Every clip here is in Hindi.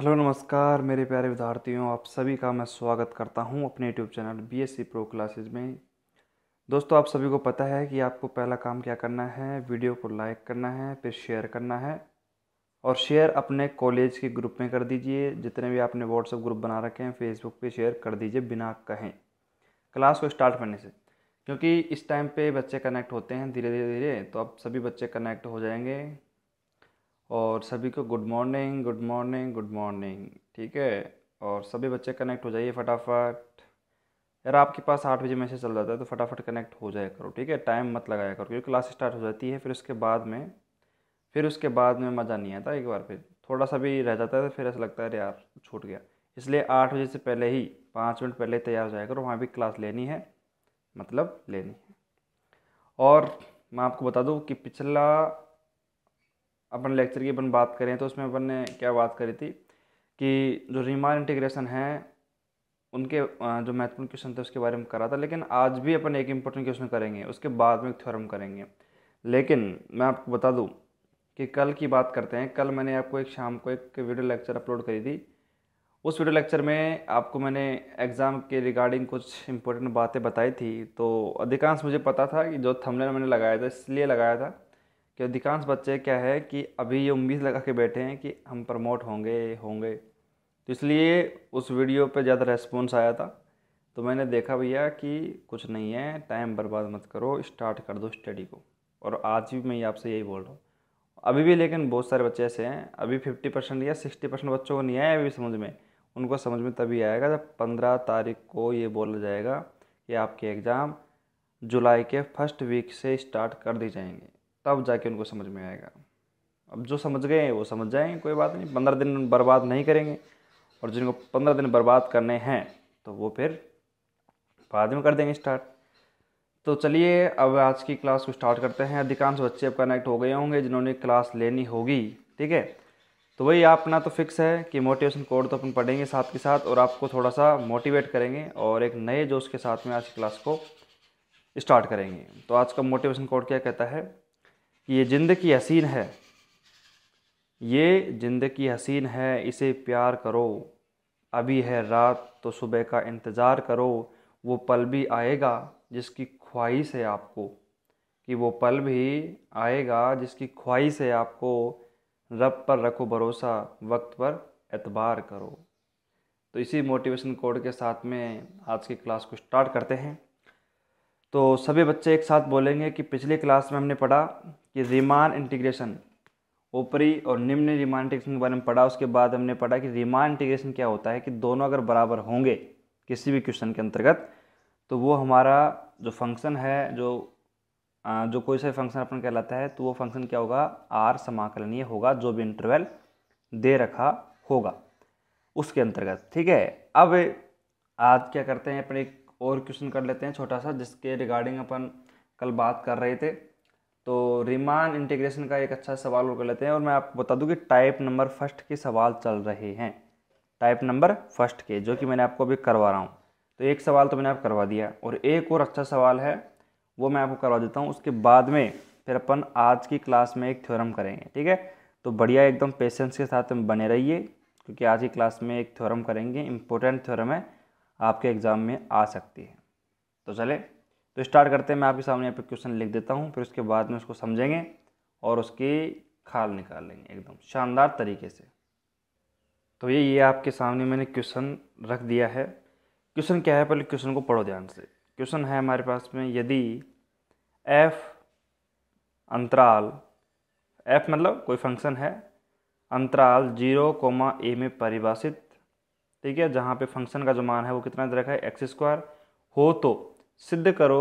हेलो नमस्कार मेरे प्यारे विद्यार्थियों आप सभी का मैं स्वागत करता हूं अपने YouTube channel B S C pro classes में दोस्तों आप सभी को पता है कि आपको पहला काम क्या करना है वीडियो को लाइक करना है फिर शेयर करना है और शेयर अपने कॉलेज के ग्रुप में कर दीजिए जितने भी आपने व्हाट्सएप ग्रुप बना रखे हैं फेसबुक पर शेयर कर दीजिए बिना कहें क्लास को स्टार्ट करने से क्योंकि इस टाइम पर बच्चे कनेक्ट होते हैं धीरे धीरे धीरे तो अब सभी बच्चे कनेक्ट हो जाएंगे और सभी को good morning good morning good morning ठीक है और सभी बच्चे कनेक्ट हो जाइए फटाफट यार आपके पास आठ बजे मैसेज चल जाता है तो फटाफट कनेक्ट हो जाया करो ठीक है टाइम मत लगाया करो क्योंकि क्लास स्टार्ट हो जाती है फिर उसके बाद में फिर उसके बाद में मज़ा नहीं आता एक बार फिर थोड़ा सा भी रह जाता है तो फिर ऐसा लगता है अरे यार छूट गया इसलिए आठ बजे से पहले ही पाँच मिनट पहले तैयार हो जाया करो वहाँ भी क्लास लेनी है मतलब लेनी है और मैं आपको बता दूँ कि पिछला अपन लेक्चर की अपन बात करें तो उसमें अपन ने क्या बात करी थी कि जो रीमान इंटीग्रेशन है उनके जो महत्वपूर्ण क्वेश्चन थे उसके बारे में करा था लेकिन आज भी अपन एक इम्पोर्टेंट क्वेश्चन करेंगे उसके बाद में एक थ्योरम करेंगे लेकिन मैं आपको बता दूँ कि कल की बात करते हैं कल मैंने आपको एक शाम को एक वीडियो लेक्चर अपलोड करी थी उस वीडियो लेक्चर में आपको मैंने एग्ज़ाम के रिगार्डिंग कुछ इंपॉर्टेंट बातें बताई थी तो अधिकांश मुझे पता था कि जो थंबनेल मैंने लगाया था इसलिए लगाया था कि अधिकांश बच्चे क्या है कि अभी ये उम्मीद लगा के बैठे हैं कि हम प्रमोट होंगे होंगे तो इसलिए उस वीडियो पे ज़्यादा रेस्पॉन्स आया था तो मैंने देखा भैया कि कुछ नहीं है टाइम बर्बाद मत करो स्टार्ट कर दो स्टडी को और आज भी मैं आपसे यही बोल रहा हूँ अभी भी लेकिन बहुत सारे बच्चे ऐसे हैं अभी फिफ्टी परसेंट या सिक्सटी परसेंट बच्चों को नहीं आया अभी समझ में उनको समझ में तभी आएगा जब पंद्रह तारीख को ये बोला जाएगा कि आपके एग्ज़ाम जुलाई के फर्स्ट वीक से स्टार्ट कर दी जाएंगे तब जाके उनको समझ में आएगा अब जो समझ गए हैं वो समझ जाएंगे कोई बात नहीं पंद्रह दिन बर्बाद नहीं करेंगे और जिनको पंद्रह दिन बर्बाद करने हैं तो वो फिर बाद में कर देंगे स्टार्ट तो चलिए अब आज की क्लास को स्टार्ट करते हैं अधिकांश बच्चे अब कनेक्ट हो गए होंगे जिन्होंने क्लास लेनी होगी ठीक है तो वही अपना तो फिक्स है कि मोटिवेशन कोड तो अपन पढ़ेंगे साथ के साथ और आपको थोड़ा सा मोटिवेट करेंगे और एक नए जोश के साथ में आज की क्लास को स्टार्ट करेंगे तो आज का मोटिवेशन कोड क्या कहता है कि ये ज़िंदगी हसीन है ये ज़िंदगी हसीन है इसे प्यार करो अभी है रात तो सुबह का इंतज़ार करो वो पल भी आएगा जिसकी ख्वाहिश है आपको कि वो पल भी आएगा जिसकी ख्वाहिश है आपको रब पर रखो भरोसा वक्त पर एतबार करो तो इसी मोटिवेशन कोड के साथ में आज की क्लास को स्टार्ट करते हैं तो सभी बच्चे एक साथ बोलेंगे कि पिछली क्लास में हमने पढ़ा कि रिमान इंटीग्रेशन ऊपरी और निम्न रिमान इंटीग्रेशन के बारे में पढ़ा उसके बाद हमने पढ़ा कि रिमान इंटीग्रेशन क्या होता है कि दोनों अगर बराबर होंगे किसी भी क्वेश्चन के अंतर्गत तो वो हमारा जो फंक्शन है जो जो कोई सा फंक्शन अपन कहलाता है तो वो फंक्शन क्या होगा आर समाकलनीय होगा जो भी इंटरवल दे रखा होगा उसके अंतर्गत ठीक है अब आज क्या करते हैं अपन एक और क्वेश्चन कर लेते हैं छोटा सा जिसके रिगार्डिंग अपन कल बात कर रहे थे तो रिमान इंटीग्रेशन का एक अच्छा सवाल और कर लेते हैं और मैं आपको बता दूं कि टाइप नंबर फर्स्ट के सवाल चल रहे हैं टाइप नंबर फर्स्ट के जो कि मैंने आपको अभी करवा रहा हूँ तो एक सवाल तो मैंने आप करवा दिया और एक और अच्छा सवाल है वो मैं आपको करवा देता हूँ उसके बाद में फिर अपन आज की क्लास में एक थ्योरम करेंगे ठीक है तो बढ़िया एकदम पेशेंस के साथ बने रहिए क्योंकि आज की क्लास में एक थ्योरम करेंगे इंपॉर्टेंट थ्योरम है आपके एग्ज़ाम में आ सकती है तो चले तो स्टार्ट करते हैं मैं आपके सामने यहाँ पे क्वेश्चन लिख देता हूँ फिर उसके बाद में उसको समझेंगे और उसकी खाल निकाल लेंगे एकदम शानदार तरीके से तो ये ये आपके सामने मैंने क्वेश्चन रख दिया है क्वेश्चन क्या है पहले क्वेश्चन को पढ़ो ध्यान से क्वेश्चन है हमारे पास में यदि एफ अंतराल एफ मतलब कोई फंक्शन है अंतराल जीरो कोमा ए में परिभाषित ठीक है जहाँ पे फंक्शन का जो मान है वो कितना दे रखा है एक्स स्क्वायर हो तो सिद्ध करो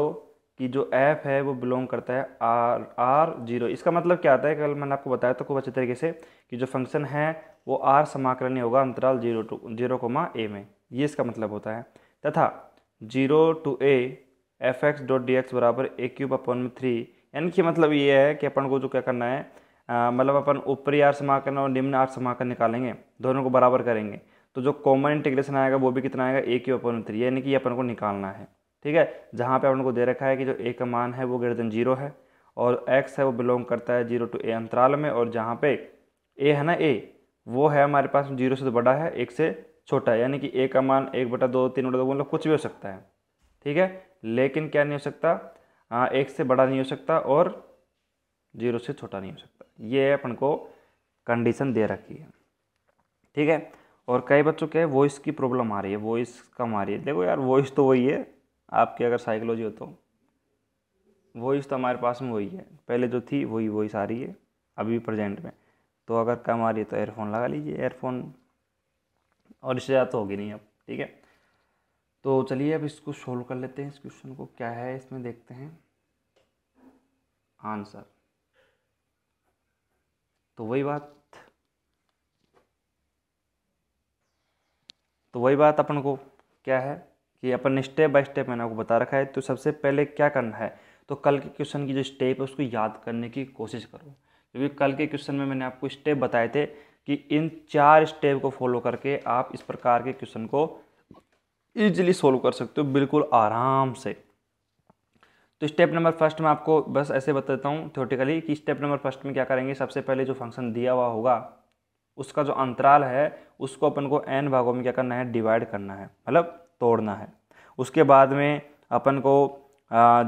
कि जो एफ़ है वो बिलोंग करता है आर आर जीरो इसका मतलब क्या आता है कल मैंने आपको बताया था तो खूब अच्छे तरीके से कि जो फंक्शन है वो आर समाकलनीय होगा अंतराल zero to zero comma a में ये इसका मतलब होता है तथा zero to a f x dot d x बराबर ए क्यूब अपन थ्री यानी कि मतलब ये है कि अपन को जो क्या करना है मतलब अपन ऊपरी आर समाकलन और निम्न आर समाकलन निकालेंगे दोनों को बराबर करेंगे तो जो कॉमन इंटीग्रेशन आएगा वो भी कितना आएगा ए क्यूब अपन थ्री यानी कि अपन को निकालना है ठीक है जहाँ पे आप लोगों को दे रखा है कि जो ए का मान है वो ग्रेटर देन जीरो है और एक्स है वो बिलोंग करता है जीरो टू ए अंतराल में और जहाँ पे ए है ना ए वो है हमारे पास जीरो से तो बड़ा है एक से छोटा है यानी कि ए का मान एक बटा दो तीन बटा दो मतलब कुछ भी हो सकता है ठीक है लेकिन क्या नहीं हो सकता आ, हाँ, एक से बड़ा नहीं हो सकता और जीरो से छोटा नहीं हो सकता ये अपन को कंडीशन दे रखी है ठीक है और कई बच्चों के वॉइस की प्रॉब्लम आ रही है वॉइस कम आ रही है देखो यार वॉइस तो वही है आपकी अगर साइकोलॉजी हो तो वॉइस तो हमारे पास में वही है पहले जो थी वही वॉइस आ रही है अभी प्रेजेंट में तो अगर कम आ रही है तो एयरफोन लगा लीजिए एयरफोन और इससे ज़्यादा तो होगी नहीं अब ठीक है तो चलिए अब इसको सोल्व कर लेते हैं इस क्वेश्चन को क्या है इसमें देखते हैं आंसर तो वही बात तो वही बात अपन को क्या है कि अपन ने स्टेप बाय स्टेप मैंने आपको बता रखा है तो सबसे पहले क्या करना है तो कल के क्वेश्चन की जो स्टेप है उसको याद करने की कोशिश करो क्योंकि कल के क्वेश्चन में मैंने आपको स्टेप बताए थे कि इन चार स्टेप को फॉलो करके आप इस प्रकार के क्वेश्चन को ईजिली सोल्व कर सकते हो बिल्कुल आराम से तो स्टेप नंबर फर्स्ट में आपको बस ऐसे बता देता हूँ थ्योरेटिकली कि स्टेप नंबर फर्स्ट में क्या करेंगे सबसे पहले जो फंक्शन दिया हुआ होगा उसका जो अंतराल है उसको अपन को एन भागों में क्या करना है डिवाइड करना है मतलब तोड़ना है उसके बाद में अपन को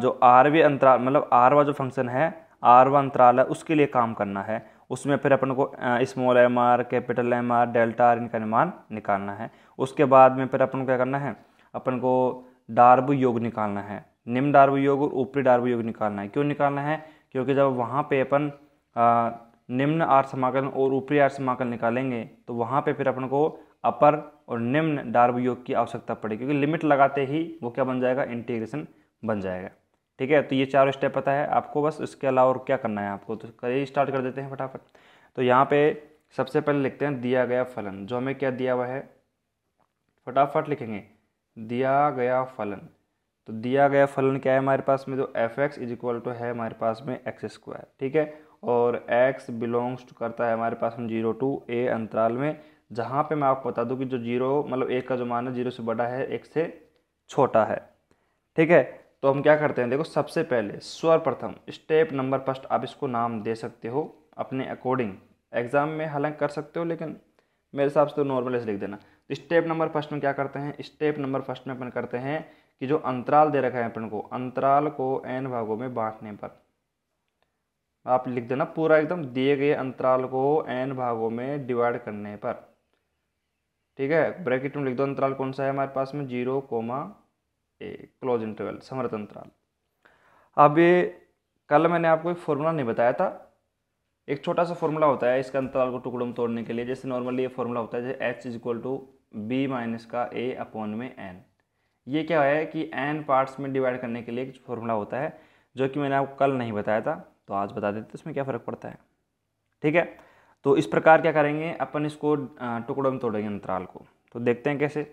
जो आरवी अंतराल मतलब आरवा जो फंक्शन है आरवा अंतराल है उसके लिए काम करना है उसमें फिर अपन को small m r capital M r delta r इनका निर्माण निकालना है उसके बाद में फिर अपन को क्या करना है अपन को डार्ब योग निकालना है निम्न डार्ब योग और ऊपरी डार्ब योग निकालना है क्यों निकालना है क्योंकि जब वहाँ पे अपन निम्न आर समाकल और ऊपरी आर समाकल निकालेंगे तो वहाँ पे फिर अपन को अपर और निम्न डार्ब योग की आवश्यकता पड़ेगी क्योंकि लिमिट लगाते ही वो क्या बन जाएगा इंटीग्रेशन बन जाएगा ठीक है तो ये चारों स्टेप पता है आपको बस इसके अलावा और क्या करना है आपको तो करिए स्टार्ट कर देते हैं फटाफट तो यहाँ पे सबसे पहले लिखते हैं दिया गया फलन जो हमें क्या दिया हुआ है फटाफट लिखेंगे दिया गया फलन तो दिया गया फलन क्या है हमारे पास में जो f x is equal to है हमारे पास में एक्स स्क्वायर ठीक है और एक्स बिलोंग्स टू करता है हमारे पास में जीरो टू ए अंतराल में जहाँ पे मैं आपको बता दूँ कि जो जीरो मतलब एक का जो मान है जीरो से बड़ा है एक से छोटा है ठीक है तो हम क्या करते हैं देखो सबसे पहले प्रथम स्टेप नंबर फर्स्ट आप इसको नाम दे सकते हो अपने अकॉर्डिंग एग्ज़ाम में हालांकि कर सकते हो लेकिन मेरे हिसाब से तो नॉर्मल लिख देना तो स्टेप नंबर फर्स्ट में क्या करते हैं स्टेप नंबर फर्स्ट में अपन करते हैं कि जो अंतराल दे रखा है अपन को अंतराल को एन भागों में बांटने पर आप लिख देना पूरा एकदम दिए गए अंतराल को एन भागों में डिवाइड करने पर ठीक है ब्रैकेट में लिख दो अंतराल कौन सा है हमारे पास में zero comma a close interval समर्थ अंतराल अब ये कल मैंने आपको एक फॉर्मूला नहीं बताया था एक छोटा सा फॉर्मूला होता है इसके अंतराल को टुकड़ों में तोड़ने के लिए जैसे नॉर्मली ये फॉर्मूला होता है जैसे h is equal to b minus का ए अपॉन में एन ये क्या है कि एन पार्ट्स में डिवाइड करने के लिए एक फॉर्मूला होता है जो कि मैंने आपको कल नहीं बताया था तो आज बता देते तो इसमें क्या फ़र्क पड़ता है ठीक है तो इस प्रकार क्या करेंगे अपन इसको टुकड़ों में तोड़ेंगे अंतराल को तो देखते हैं कैसे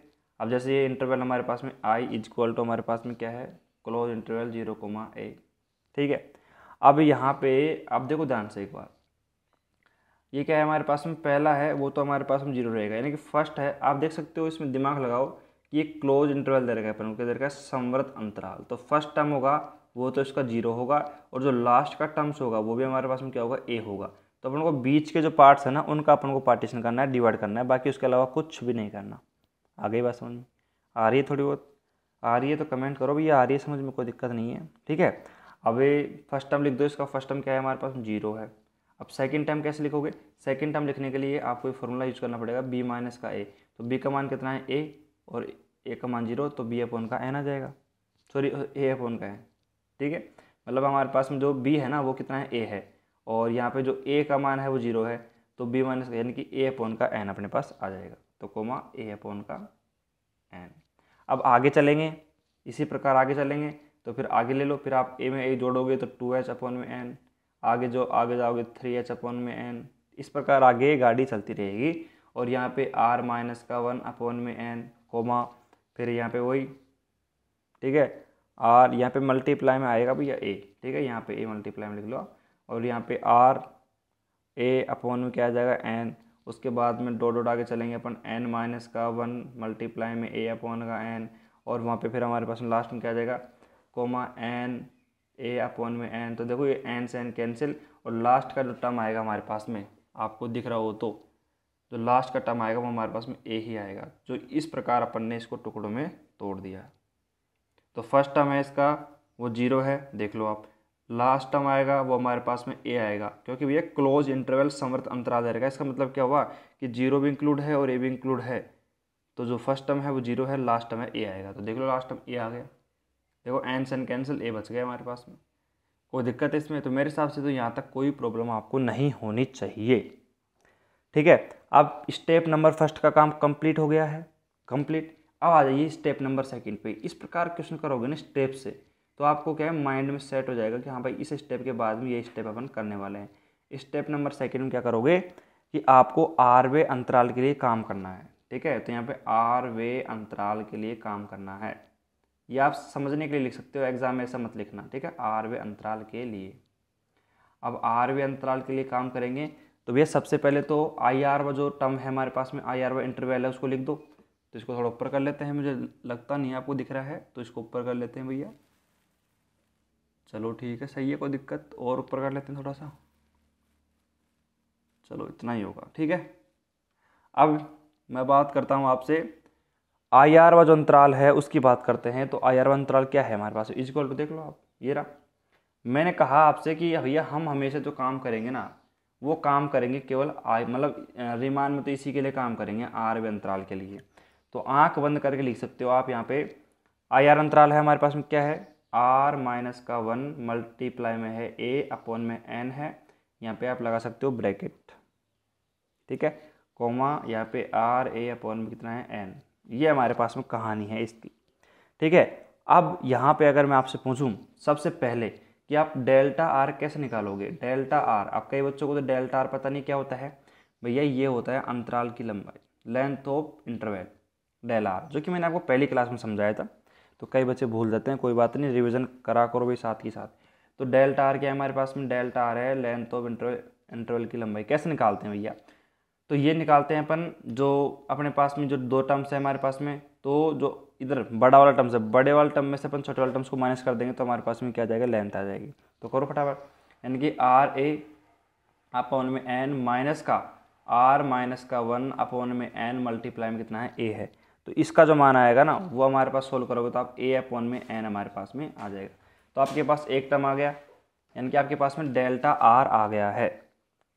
अब जैसे ये इंटरवल हमारे पास में आई इज इक्वल टू हमारे पास में क्या है close interval zero comma a ठीक है अब यहाँ पे आप देखो ध्यान से एक बार ये क्या है हमारे पास में पहला है वो तो हमारे पास में जीरो रहेगा यानी कि फर्स्ट है आप देख सकते हो इसमें दिमाग लगाओ कि ये क्लोज इंटरवल दे रखा है अपन को दे रखा है संवृत अंतराल तो फर्स्ट टर्म होगा वो तो इसका जीरो होगा और जो लास्ट का टर्म्स होगा वो भी हमारे पास में क्या होगा ए होगा तो अपन को बीच के जो पार्ट्स हैं ना उनका अपन को पार्टीशन करना है डिवाइड करना है बाकी उसके अलावा कुछ भी नहीं करना आ गई बात समझ में आ रही है थोड़ी बहुत आ रही है तो कमेंट करो भैया आ रही है समझ में कोई दिक्कत नहीं है ठीक है अभी फर्स्ट टर्म लिख दो इसका फर्स्ट टर्म क्या है हमारे पास जीरो है अब सेकेंड टर्म कैसे लिखोगे सेकेंड टर्म लिखने के लिए आपको फॉर्मूला यूज करना पड़ेगा बी माइनस का ए तो बी का मान कितना है ए और ए का मान जीरो तो बी अपन का एन आ जाएगा सॉरी ए अपन का है ठीक है मतलब हमारे पास में जो बी है ना वो कितना है ए है और यहाँ पे जो ए का मान है वो जीरो है तो बी माइनस यानी कि ए अपोन का एन अपने पास आ जाएगा तो कोमा ए अपोन का एन अब आगे चलेंगे इसी प्रकार आगे चलेंगे तो फिर आगे ले लो फिर आप ए में ए जोड़ोगे तो टू एच अपोन में एन आगे जो आगे जाओगे थ्री एच अपोन में एन इस प्रकार आगे गाड़ी चलती रहेगी और यहाँ पे आर माइनस का वन अपोन में एन कोमा फिर यहाँ पे वही ठीक है आर यहाँ पे मल्टीप्लाई में आएगा भैया ए ठीक है यहाँ पे ए मल्टीप्लाई में लिख लो आप और यहाँ पे आर ए अपॉन में क्या आ जाएगा एन उसके बाद में डो डोड आगे चलेंगे अपन एन माइनस का वन मल्टीप्लाई में ए अपॉन का एन और वहाँ पे फिर हमारे पास में लास्ट में क्या आ जाएगा कोमा एन ए अपॉन में एन तो देखो ये एन से एन कैंसिल और लास्ट का जो टर्म आएगा हमारे पास में आपको दिख रहा हो तो जो तो लास्ट का टर्म आएगा वो हमारे पास में ए ही आएगा जो इस प्रकार अपन ने इसको टुकड़ों में तोड़ दिया तो फर्स्ट टर्म है इसका वो जीरो है देख लो आप लास्ट टर्म आएगा वो हमारे पास में ए आएगा क्योंकि भैया क्लोज इंटरवल समर्थ अंतराल दे रहेगा इसका मतलब क्या हुआ कि जीरो भी इंक्लूड है और ए भी इंक्लूड है तो जो फर्स्ट टर्म है वो जीरो है लास्ट टर्म है ए आएगा तो देख लो लास्ट टर्म ए आ गया देखो एन सन कैंसिल ए बच गया हमारे पास में कोई दिक्कत है इसमें तो मेरे हिसाब से तो यहाँ तक कोई प्रॉब्लम आपको नहीं होनी चाहिए ठीक है अब स्टेप नंबर फर्स्ट का काम कंप्लीट हो गया है कंप्लीट अब आ जाइए स्टेप नंबर सेकंड पे इस प्रकार क्वेश्चन करोगे ना स्टेप से तो आपको क्या है माइंड में सेट हो जाएगा कि हाँ भाई इस स्टेप के बाद में ये स्टेप अपन करने वाले हैं स्टेप नंबर सेकेंड में क्या करोगे कि आपको आर वे अंतराल के लिए काम करना है ठीक है तो यहाँ पे आर वे अंतराल के लिए काम करना है ये आप समझने के लिए लिख सकते हो एग्जाम में ऐसा मत लिखना ठीक है आर वे अंतराल के लिए अब आर वे अंतराल के लिए काम करेंगे तो भैया सबसे पहले तो आई आर व जो टर्म है हमारे पास में आई आर व इंटरवेल है उसको लिख दो तो इसको थोड़ा ऊपर कर लेते हैं मुझे लगता नहीं आपको दिख रहा है तो इसको ऊपर कर लेते हैं भैया चलो ठीक है सही है कोई दिक्कत और ऊपर कर लेते हैं थोड़ा सा चलो इतना ही होगा ठीक है अब मैं बात करता हूँ आपसे आई आर व जो अंतराल है उसकी बात करते हैं तो आई आर व अंतराल क्या है हमारे पास इजक्वल टू देख लो आप ये रहा मैंने कहा आपसे कि भैया हम हमेशा जो काम करेंगे ना वो काम करेंगे केवल आई मतलब रिमान में तो इसी के लिए काम करेंगे आर व अंतराल के लिए तो आँख बंद करके लिख सकते हो आप यहाँ पे आई आर अंतराल है हमारे पास में क्या है आर माइनस का वन मल्टीप्लाई में है ए अपॉन में एन है यहाँ पे आप लगा सकते हो ब्रैकेट ठीक है कोमा यहाँ पे आर ए अपॉन में कितना है एन ये हमारे पास में कहानी है इसकी ठीक है अब यहाँ पे अगर मैं आपसे पूछूँ सबसे पहले कि आप डेल्टा आर कैसे निकालोगे डेल्टा आर आप कई बच्चों को तो डेल्टा आर पता नहीं क्या होता है भैया ये होता है अंतराल की लंबाई length of interval del r जो कि मैंने आपको पहली क्लास में समझाया था तो कई बच्चे भूल जाते हैं कोई बात नहीं रिविज़न करा करो भाई साथ ही साथ तो डेल्टा आर क्या है हमारे पास में डेल्टा आर है लेंथ ऑफ इंटरवल इंटरवल की लंबाई कैसे निकालते हैं भैया तो ये निकालते हैं अपन जो अपने पास में जो दो टर्म्स है हमारे पास में तो जो इधर बड़ा वाला टर्म्स है बड़े वाले टर्म में से अपन छोटे वाले टर्म्स को माइनस कर देंगे तो हमारे पास में क्या जाएगा लेंथ आ जाएगी तो करो फटाफट यानी कि आर ए अपॉन में एन माइनस का आर माइनस का वन अपॉन में एन मल्टीप्लाई में कितना है ए है तो इसका जो मान आएगा ना हम्म। वो हमारे पास सोल्व करोगे तो आप ए एफ वन में एन हमारे पास में आ जाएगा तो आपके पास एक टर्म आ गया यानी कि आपके पास में डेल्टा आर आ गया है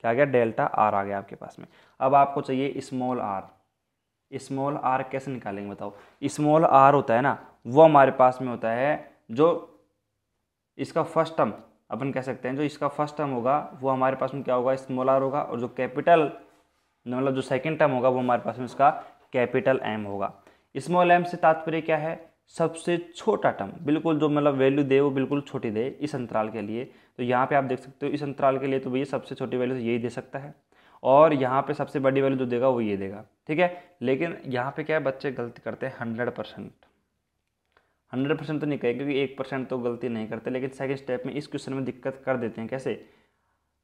क्या गया डेल्टा आर आ गया आपके पास में अब आपको चाहिए स्मॉल आर स्मॉल आर कैसे निकालेंगे बताओ स्मॉल आर होता है ना वो हमारे पास में होता है जो इसका फर्स्ट टर्म अपन कह सकते हैं जो इसका फर्स्ट टर्म होगा वो हमारे पास में क्या होगा स्मॉल आर होगा और जो कैपिटल मतलब जो सेकेंड टर्म होगा वो हमारे पास में उसका कैपिटल एम होगा स्मॉल एम से तात्पर्य क्या है सबसे छोटा टर्म बिल्कुल जो मतलब वैल्यू दे वो बिल्कुल छोटी दे इस अंतराल के लिए तो यहाँ पे आप देख सकते हो इस अंतराल के लिए तो भैया सबसे छोटी वैल्यू तो यही दे सकता है और यहाँ पे सबसे बड़ी वैल्यू जो देगा वो ये देगा ठीक है लेकिन यहाँ पे क्या है बच्चे गलती करते हैं हंड्रेड परसेंट हंड्रेड परसेंट तो नहीं कहेंगे क्योंकि एक परसेंट तो गलती नहीं करते लेकिन सेकेंड स्टेप में इस क्वेश्चन में दिक्कत कर देते हैं कैसे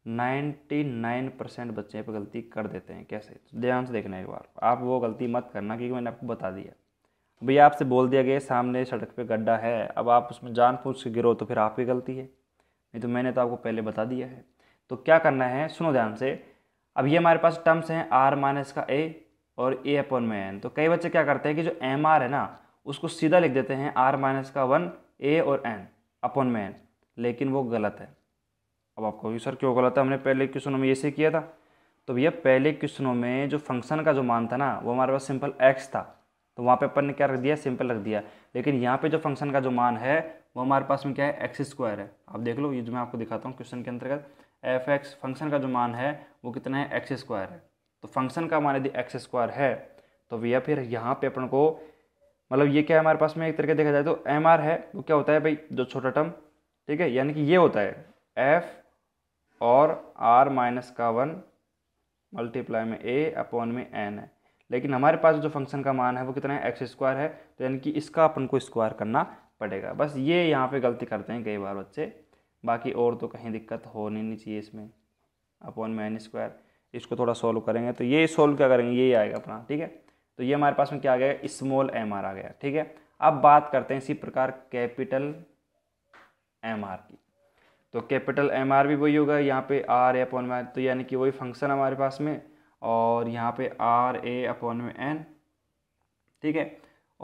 99 परसेंट बच्चे पर गलती कर देते हैं कैसे तो ध्यान से देखना एक बार आप वो गलती मत करना क्योंकि मैंने आपको बता दिया भैया आपसे बोल दिया गया सामने सड़क पे गड्ढा है अब आप उसमें जान पूछ के गिरो तो फिर आपकी गलती है नहीं तो मैंने तो आपको पहले बता दिया है तो क्या करना है सुनो ध्यान से अब ये हमारे पास टर्म्स हैं आर माइनस का ए और ए अपन में एन तो कई बच्चे क्या करते हैं कि जो एम आर है ना उसको सीधा लिख देते हैं आर माइनस का वन ए और एन अपन में एन लेकिन वो गलत है अब आप कहोगे सर क्यों गलत है हमने पहले क्वेश्चनों में ऐसे किया था तो भैया पहले क्वेश्चनों में जो फंक्शन का जो मान था ना वो हमारे पास सिंपल एक्स था तो वहाँ पे अपन ने क्या रख दिया सिंपल रख दिया लेकिन यहाँ पे जो फंक्शन का जो मान है वो हमारे पास में क्या है एक्स स्क्वायर है आप देख लो ये जो मैं आपको दिखाता हूँ क्वेश्चन के अंतर्गत एफ एक्स फंक्शन का जो मान है वो कितना है एक्स स्क्वायर है तो फंक्शन का मान यदि एक्स स्क्वायर है तो भैया फिर यहाँ पे अपन को मतलब ये क्या है हमारे पास में एक तरीके देखा जाए तो एम आर है वो तो क्या होता है भाई जो छोटा टर्म ठीक है यानी कि ये होता है एफ और आर माइनस का वन मल्टीप्लाई में ए अपॉन में एन है लेकिन हमारे पास जो फंक्शन का मान है वो कितना है एक्स स्क्वायर है तो यानी कि इसका अपन को स्क्वायर करना पड़ेगा बस ये यहाँ पे गलती करते हैं कई बार बच्चे बाकी और तो कहीं दिक्कत हो नहीं चाहिए इसमें अपॉन में एन स्क्वायर इसको थोड़ा सॉल्व करेंगे तो ये सोल्व क्या करेंगे ये आएगा अपना ठीक है तो ये हमारे पास में क्या आ गया स्मॉल एम आर आ गया ठीक है अब बात करते हैं इसी प्रकार कैपिटल एम आर की तो कैपिटल एम आर भी वही होगा यहाँ पे आर ए अपॉन में तो यानी कि वही फंक्शन हमारे पास में और यहाँ पे आर ए अपॉन में एन ठीक है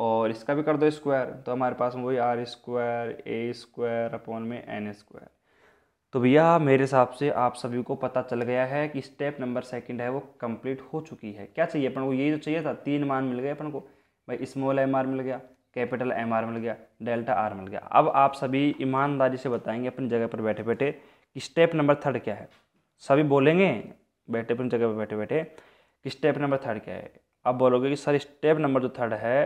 और इसका भी कर दो स्क्वायर तो हमारे पास में वही r square a square upon में एन स्क्वायर तो भैया मेरे हिसाब से आप सभी को पता चल गया है कि स्टेप नंबर सेकंड है वो कंप्लीट हो चुकी है क्या चाहिए अपन को यही तो चाहिए था तीन मान मिल गए अपन को भाई स्मॉल एम आर मिल गया कैपिटल एम आर मिल गया डेल्टा आर मिल गया अब आप सभी ईमानदारी से बताएंगे अपनी जगह पर बैठे बैठे कि स्टेप नंबर थर्ड क्या है सभी बोलेंगे बैठे अपनी जगह पर बैठे बैठे कि स्टेप नंबर थर्ड क्या है अब बोलोगे कि सर स्टेप नंबर जो थर्ड है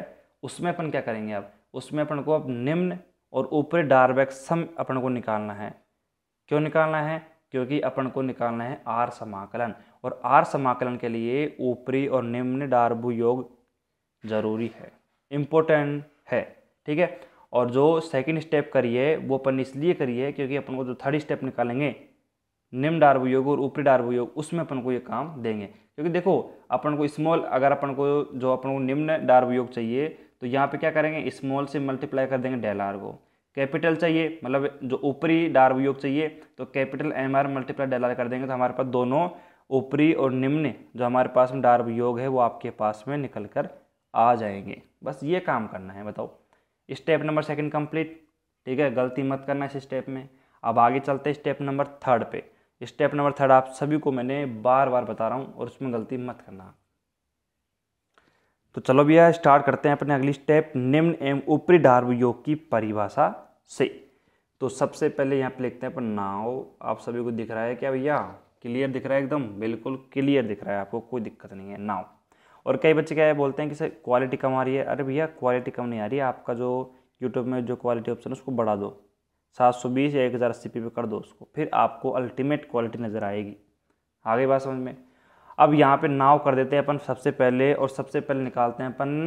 उसमें अपन क्या करेंगे अब उसमें अपन को अब निम्न और ऊपरी डारबैक सम अपन को निकालना है क्यों निकालना है क्योंकि अपन को निकालना है आर समाकलन और आर समाकलन के लिए ऊपरी और निम्न डारबू योग जरूरी है इम्पोर्टेंट है ठीक है और जो सेकंड स्टेप करिए वो अपन इसलिए करिए क्योंकि अपन को जो थर्ड स्टेप निकालेंगे निम्न योग और ऊपरी योग उसमें अपन को ये काम देंगे क्योंकि देखो अपन को स्मॉल अगर अपन को जो अपन को निम्न योग चाहिए तो यहाँ पे क्या करेंगे स्मॉल से मल्टीप्लाई कर देंगे डेल आर को कैपिटल चाहिए मतलब जो ऊपरी योग चाहिए तो capital M r multiply del r कर देंगे तो हमारे पास दोनों ऊपरी और निम्न जो हमारे पास में योग है वो आपके पास में निकल कर आ जाएंगे बस ये काम करना है बताओ स्टेप नंबर सेकंड कंप्लीट ठीक है गलती मत करना इस स्टेप में अब आगे चलते हैं स्टेप नंबर थर्ड पे स्टेप नंबर थर्ड आप सभी को मैंने बार बार बता रहा हूँ और उसमें गलती मत करना तो चलो भैया स्टार्ट करते हैं अपने अगली स्टेप निम्न एवं ऊपरी डार्व योग की परिभाषा से तो सबसे पहले यहाँ पे लिखते हैं अपन नाव आप सभी को दिख रहा है क्या भैया क्लियर दिख रहा है एकदम बिल्कुल क्लियर दिख रहा है आपको कोई दिक्कत नहीं है नाव और कई बच्चे क्या है बोलते हैं कि सर क्वालिटी कम आ रही है अरे भैया क्वालिटी कम नहीं आ रही है आपका जो यूट्यूब में जो क्वालिटी ऑप्शन है उसको बढ़ा दो सात सौ बीस या एक हज़ार अस्सी पे कर दो उसको फिर आपको अल्टीमेट क्वालिटी नज़र आएगी आगे बात समझ में अब यहाँ पे नाव कर देते हैं अपन सबसे पहले और सबसे पहले निकालते हैं अपन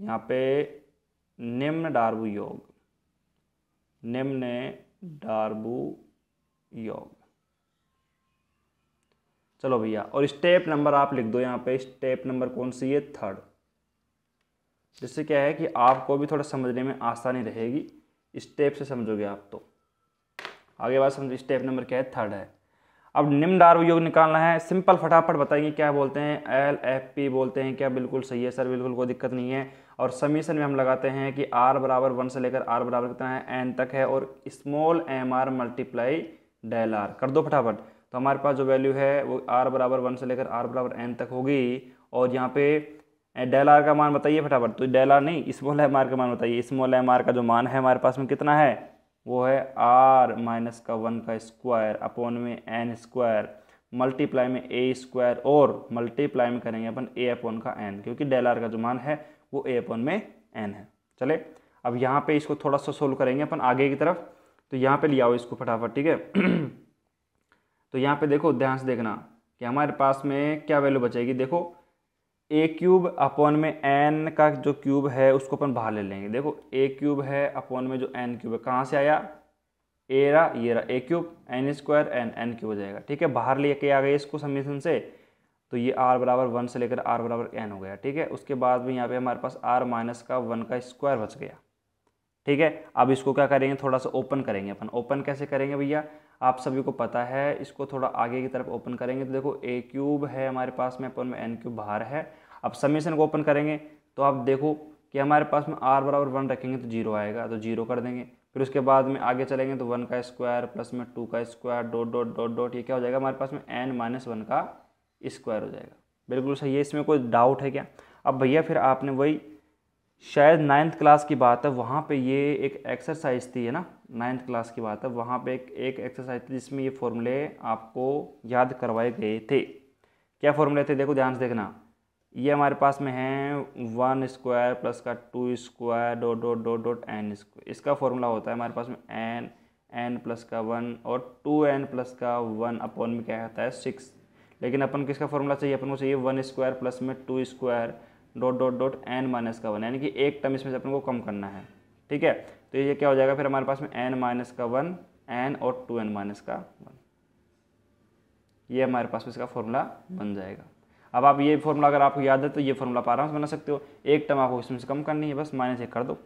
यहाँ पे निम्न डार्बू योग निम्न डार्बू योग चलो भैया और स्टेप नंबर आप लिख दो यहाँ पे स्टेप नंबर कौन सी है थर्ड जिससे क्या है कि आपको भी थोड़ा समझने में आसानी रहेगी स्टेप से समझोगे आप तो आगे बात समझ स्टेप नंबर क्या है थर्ड है अब निम्न डार्व योग निकालना है सिंपल फटाफट बताएंगे क्या बोलते हैं एल एफ पी बोलते हैं क्या बिल्कुल सही है सर बिल्कुल कोई दिक्कत नहीं है और समीशन में हम लगाते हैं कि आर बराबर वन से लेकर आर बराबर कितना है एन तक है और small m r multiply del r कर दो फटाफट तो हमारे पास जो वैल्यू है वो आर बराबर वन से लेकर आर बराबर एन तक होगी और यहाँ पे डेल आर का मान बताइए फटाफट तो डेल आर नहीं स्मॉल एम आर का मान बताइए स्मॉल एम आर का जो मान है हमारे पास में कितना है वो है आर माइनस का वन का स्क्वायर अपॉन में एन स्क्वायर मल्टीप्लाई में ए स्क्वायर और मल्टीप्लाई में करेंगे अपन ए अपॉन का एन क्योंकि डेल आर का जो मान है वो ए अपॉन में एन है चले अब यहाँ पे इसको थोड़ा सा सोल्व करेंगे अपन आगे की तरफ तो यहाँ पे ले आओ इसको फटाफट ठीक है तो यहाँ पे देखो ध्यान से देखना कि हमारे पास में क्या वैल्यू बचेगी देखो ए क्यूब अपॉन में एन का जो क्यूब है उसको अपन बाहर ले लेंगे देखो ए क्यूब है अपॉन में जो एन क्यूब है कहाँ से आया ए रहा ये रहा a cube n square n n cube हो जाएगा ठीक है बाहर ले के आ गए इसको समीशन से तो ये आर बराबर वन से लेकर आर बराबर एन हो गया ठीक है उसके बाद भी यहाँ पे हमारे पास आर माइनस का वन का स्क्वायर बच गया ठीक है अब इसको क्या करेंगे थोड़ा सा ओपन करेंगे अपन ओपन कैसे करेंगे भैया आप सभी को पता है इसको थोड़ा आगे की तरफ ओपन करेंगे तो देखो ए क्यूब है हमारे पास में अपन में एन क्यूब बाहर है अब समीशन को ओपन करेंगे तो आप देखो कि हमारे पास में आर बराबर वन रखेंगे तो जीरो आएगा तो जीरो कर देंगे फिर उसके बाद में आगे चलेंगे तो वन का स्क्वायर प्लस में टू का square dot dot dot dot ये क्या हो जाएगा हमारे पास में एन माइनस वन का स्क्वायर हो जाएगा बिल्कुल सही है इसमें कोई डाउट है क्या अब भैया फिर आपने वही शायद नाइन्थ क्लास की बात है वहाँ पे ये एक एक्सरसाइज थी है ना नाइन्थ क्लास की बात है वहाँ पे एक एक एक्सरसाइज थी जिसमें ये फॉर्मूले आपको याद करवाए गए थे क्या फॉर्मूले थे देखो ध्यान से देखना ये हमारे पास में है वन स्क्वायर प्लस का two square dot dot dot dot n square इसका फॉर्मूला होता है हमारे पास में एन एन प्लस का वन और टू एन प्लस का वन अपॉन में क्या होता है सिक्स लेकिन अपन किसका फॉर्मूला चाहिए अपन को चाहिए वन स्क्वायर प्लस में two square dot dot dot n minus का वन यानी कि एक टर्म इसमें से अपन को कम करना है ठीक है तो ये क्या हो जाएगा फिर हमारे पास में एन माइनस का वन एन और टू एन माइनस का वन ये हमारे पास में इसका फॉर्मूला बन जाएगा अब आप ये फॉर्मूला अगर आपको याद है तो ये फॉर्मूला आप आराम से बना सकते हो एक टर्म आपको इसमें से कम करनी है बस माइनस एक कर दो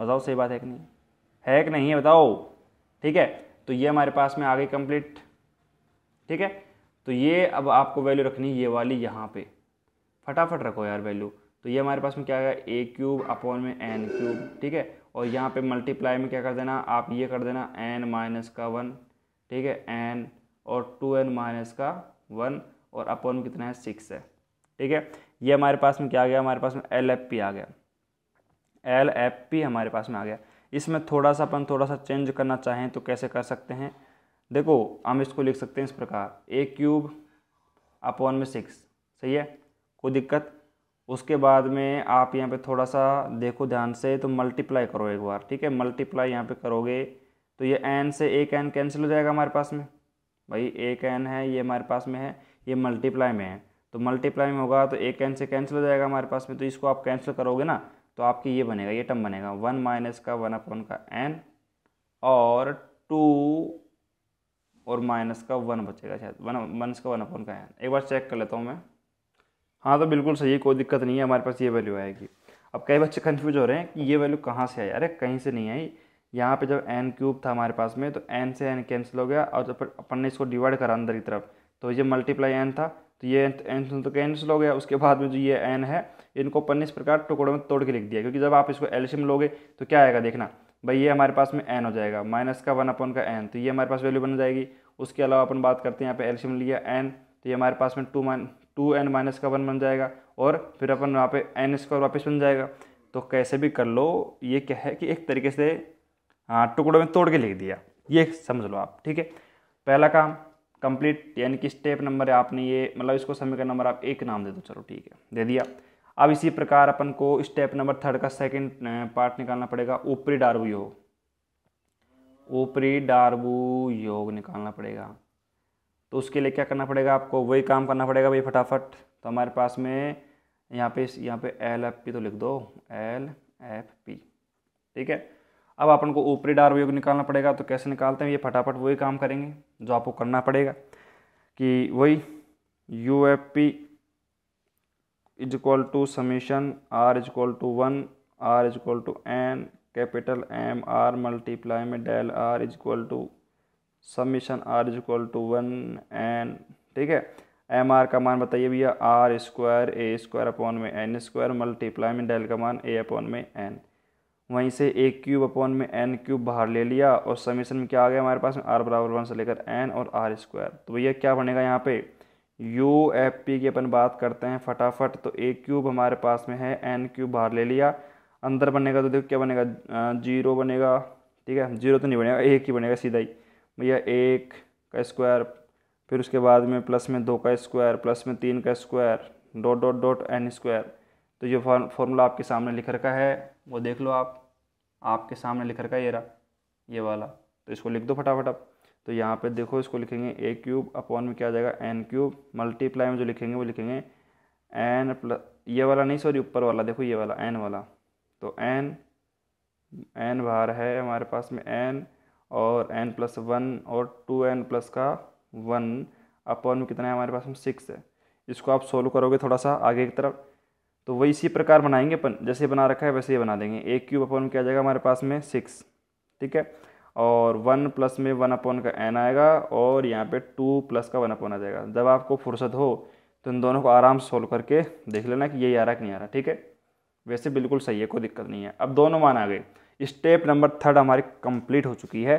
बताओ सही बात है कि नहीं है कि नहीं है बताओ ठीक है तो ये हमारे पास में आ गई कंप्लीट ठीक है तो ये अब आपको वैल्यू रखनी है ये वाली यहाँ पे फटाफट रखो यार वैल्यू तो ये हमारे पास में क्या गया ए क्यूब अपॉन में एन क्यूब ठीक है और यहाँ पे मल्टीप्लाई में क्या कर देना आप ये कर देना एन माइनस का वन ठीक है एन और टू एन माइनस का वन और अपॉन में कितना है सिक्स है ठीक है ये हमारे पास में क्या आ गया हमारे पास में एल एफ पी आ गया एल एफ पी हमारे पास में आ गया इसमें थोड़ा सा अपन थोड़ा सा चेंज करना चाहें तो कैसे कर सकते हैं देखो हम इसको लिख सकते हैं इस प्रकार ए क्यूब अपॉन में सिक्स सही है कोई दिक्कत उसके बाद में आप यहाँ पे थोड़ा सा देखो ध्यान से तो मल्टीप्लाई करो एक बार ठीक है मल्टीप्लाई यहाँ पे करोगे तो ये एन से एक एन कैंसिल हो जाएगा हमारे पास में भाई एक एन है ये हमारे पास में है ये मल्टीप्लाई में है तो मल्टीप्लाई में होगा तो एक एन से कैंसिल हो जाएगा हमारे पास में तो इसको आप कैंसिल करोगे ना तो आपकी ये बनेगा ये टर्म बनेगा वन माइनस का वन अपन का एन और टू और माइनस का वन बचेगा शायद वन माइनस का वन अपन का एन एक बार चेक कर लेता हूँ मैं हाँ तो बिल्कुल सही है कोई दिक्कत नहीं है हमारे पास ये वैल्यू आएगी अब कई बच्चे कन्फ्यूज हो रहे हैं कि ये वैल्यू कहाँ से आई अरे कहीं से नहीं आई यहाँ पे जब एन क्यूब था हमारे पास में तो एन से एन कैंसिल हो गया और जब अपन ने इसको डिवाइड करा अंदर की तरफ तो ये मल्टीप्लाई एन था तो ये एन तो कैंसिल हो गया उसके बाद में जो ये एन है इनको अपन ने इस प्रकार टुकड़ों में तोड़ के लिख दिया क्योंकि जब आप इसको एल्शियम लोगे तो क्या आएगा देखना भाई ये हमारे पास में एन हो जाएगा माइनस का वन अपन का एन तो ये हमारे पास वैल्यू बन जाएगी उसके अलावा अपन बात करते हैं यहाँ पे एल्शियम लिया एन तो ये हमारे पास में two mine two n minus का वन बन जाएगा और फिर अपन वहाँ पे एन स्क्वायर वापस बन जाएगा तो कैसे भी कर लो ये क्या है कि एक तरीके से हाँ, टुकड़ों में तोड़ के लिख दिया ये समझ लो आप ठीक है पहला काम कंप्लीट यानी कि स्टेप नंबर आपने ये मतलब इसको समय का नंबर आप एक नाम दे दो चलो ठीक है दे दिया अब इसी प्रकार अपन को स्टेप नंबर थर्ड का सेकेंड पार्ट निकालना पड़ेगा ऊपरी डार्बू योग ऊपरी डार्बू योग निकालना पड़ेगा तो उसके लिए क्या करना पड़ेगा आपको वही काम करना पड़ेगा भाई फटाफट तो हमारे पास में यहाँ पे यहाँ पे एल एफ पी तो लिख दो एल एफ पी ठीक है अब अपन को ऊपरी डार वियोग निकालना पड़ेगा तो कैसे निकालते हैं ये फटाफट वही काम करेंगे जो आपको करना पड़ेगा कि वही U F P is equal to summation r is equal to one r is equal to n capital M r multiply में del r is equal to summation r is equal to one n ठीक है एम आर का मान बताइए भैया r square a square upon में एन स्क्वायर मल्टीप्लाई में डेल का मान ए अपॉन में एन वहीं से ए क्यूब अपॉन में एन क्यूब बाहर ले लिया और समीशन में क्या आ गया हमारे पास में आर बराबर वन से लेकर एन और आर स्क्वायर तो भैया क्या बनेगा यहाँ पे यू एफ पी की अपन बात करते हैं फटाफट तो ए क्यूब हमारे पास में है एन क्यूब बाहर ले लिया अंदर बनेगा तो देखो क्या बनेगा जीरो बनेगा ठीक है जीरो तो नहीं बनेगा एक ही बनेगा सीधा ही भैया एक का स्क्वायर फिर उसके बाद में प्लस में दो का स्क्वायर प्लस में तीन का square dot dot dot n square तो ये फॉर्मूला आपके सामने लिख रखा है वो देख लो आप आपके सामने लिख रखा है ये रहा ये वाला तो इसको लिख दो फटाफट आप तो यहाँ पे देखो इसको लिखेंगे ए क्यूब अपॉन में क्या आ जाएगा एन क्यूब मल्टीप्लाई में जो लिखेंगे वो लिखेंगे एन प्लस ये वाला नहीं सॉरी ऊपर वाला देखो ये वाला एन वाला तो एन एन बाहर है हमारे पास में एन और एन प्लस वन और टू एन प्लस का वन अपॉन में कितना है हमारे पास हम सिक्स है इसको आप सोल्व करोगे थोड़ा सा आगे की तरफ तो वही इसी प्रकार बनाएंगे अपन जैसे बना रखा है वैसे ही बना देंगे एक क्यूब अपॉन में क्या जाएगा हमारे पास में सिक्स ठीक है और वन प्लस में वन अपॉन का एन आएगा और यहाँ पे टू प्लस का वन अपॉन आ जाएगा जब आपको फुर्सत हो तो इन दोनों को आराम से सोल्व करके देख लेना कि यही आ रहा कि नहीं आ रहा ठीक है वैसे बिल्कुल सही है कोई दिक्कत नहीं है अब दोनों मान आ गए स्टेप नंबर थर्ड हमारी कंप्लीट हो चुकी है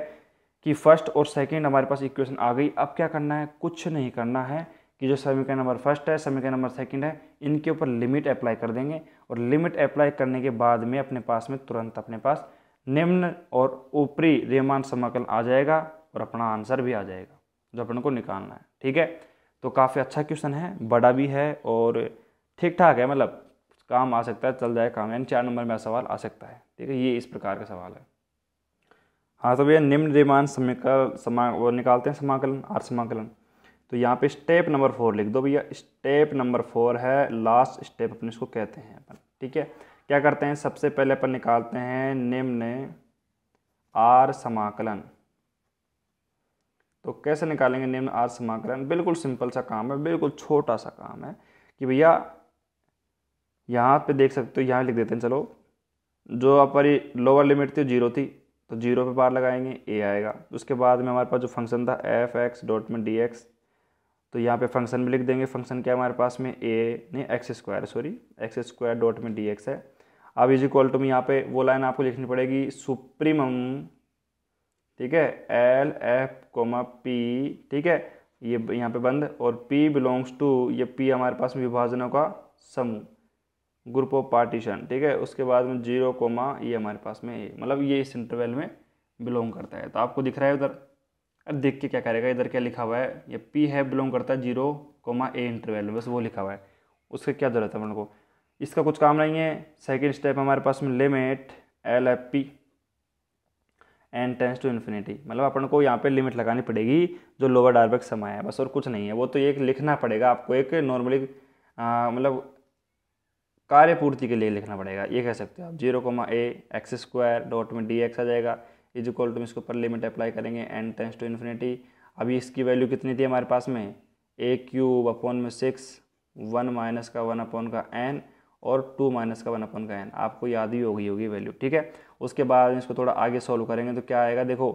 कि फर्स्ट और सेकंड हमारे पास इक्वेशन आ गई अब क्या करना है कुछ नहीं करना है कि जो समीकरण नंबर फर्स्ट है समीकरण नंबर सेकंड है इनके ऊपर लिमिट अप्लाई कर देंगे और लिमिट अप्लाई करने के बाद में अपने पास में तुरंत अपने पास निम्न और ऊपरी रेमान समाकल आ जाएगा और अपना आंसर भी आ जाएगा जो अपन को निकालना है ठीक है तो काफ़ी अच्छा क्वेश्चन है बड़ा भी है और ठीक ठाक है मतलब काम आ सकता है चल जाए काम यानी चार नंबर में सवाल आ सकता है ठीक है ये इस प्रकार का सवाल है हाँ तो भैया निम्न निर्माण समीकरण समा वो निकालते हैं समाकलन आर समाकलन तो यहाँ पे स्टेप नंबर फोर लिख दो भैया स्टेप नंबर फोर है लास्ट स्टेप अपने इसको कहते हैं अपन ठीक है क्या करते हैं सबसे पहले अपन निकालते हैं निम्न आर समाकलन तो कैसे निकालेंगे निम्न आर समाकलन बिल्कुल सिंपल सा काम है बिल्कुल छोटा सा काम है कि भैया यहाँ पे देख सकते हो यहाँ लिख देते हैं चलो जो हमारी लोअर लिमिट थी जीरो थी तो जीरो पे बार लगाएंगे ए आएगा उसके बाद में हमारे पास जो फंक्शन था एफ एक्स डॉट में डी एक्स तो यहाँ पे फंक्शन भी लिख देंगे फंक्शन क्या हमारे पास में ए नहीं x square sorry x square dot में डी एक्स है अब इज इक्वल टू में यहाँ पे वो लाइन आपको लिखनी पड़ेगी सुप्रीमम ठीक है एल एफ कोमा पी ठीक है ये यहाँ पे बंद और पी बिलोंग्स टू ये पी हमारे पास में विभाजनों का समूह ग्रुप ऑफ पार्टीशन ठीक है उसके बाद में जीरो कोमा ये हमारे पास में मतलब ये इस इंटरवल में बिलोंग करता है तो आपको दिख रहा है उधर अब देख के क्या करेगा इधर क्या लिखा हुआ है ये पी है बिलोंग करता है जीरो कोमा ए इंटरवल में बस वो लिखा हुआ है उसका क्या ज़रूरत है को इसका कुछ काम नहीं है सेकेंड स्टेप हमारे पास में limit L F P n tends to infinity मतलब अपन को यहाँ पे लिमिट लगानी पड़ेगी जो लोअर डायरबैक समय है बस और कुछ नहीं है वो तो एक लिखना पड़ेगा आपको एक नॉर्मली मतलब कार्यपूर्ति के लिए लिखना पड़ेगा ये कह सकते हो आप zero comma a x square dot में डी एक्स आ जाएगा इज इक्वल टू इसके ऊपर लिमिट अप्लाई करेंगे एन टेंस टू इन्फिनिटी अभी इसकी वैल्यू कितनी थी हमारे पास में ए क्यूब अपॉन में सिक्स वन माइनस का वन अपॉन का एन और टू माइनस का वन अपॉन का एन आपको याद ही होगी होगी वैल्यू ठीक है उसके बाद इसको थोड़ा आगे सॉल्व करेंगे तो क्या आएगा देखो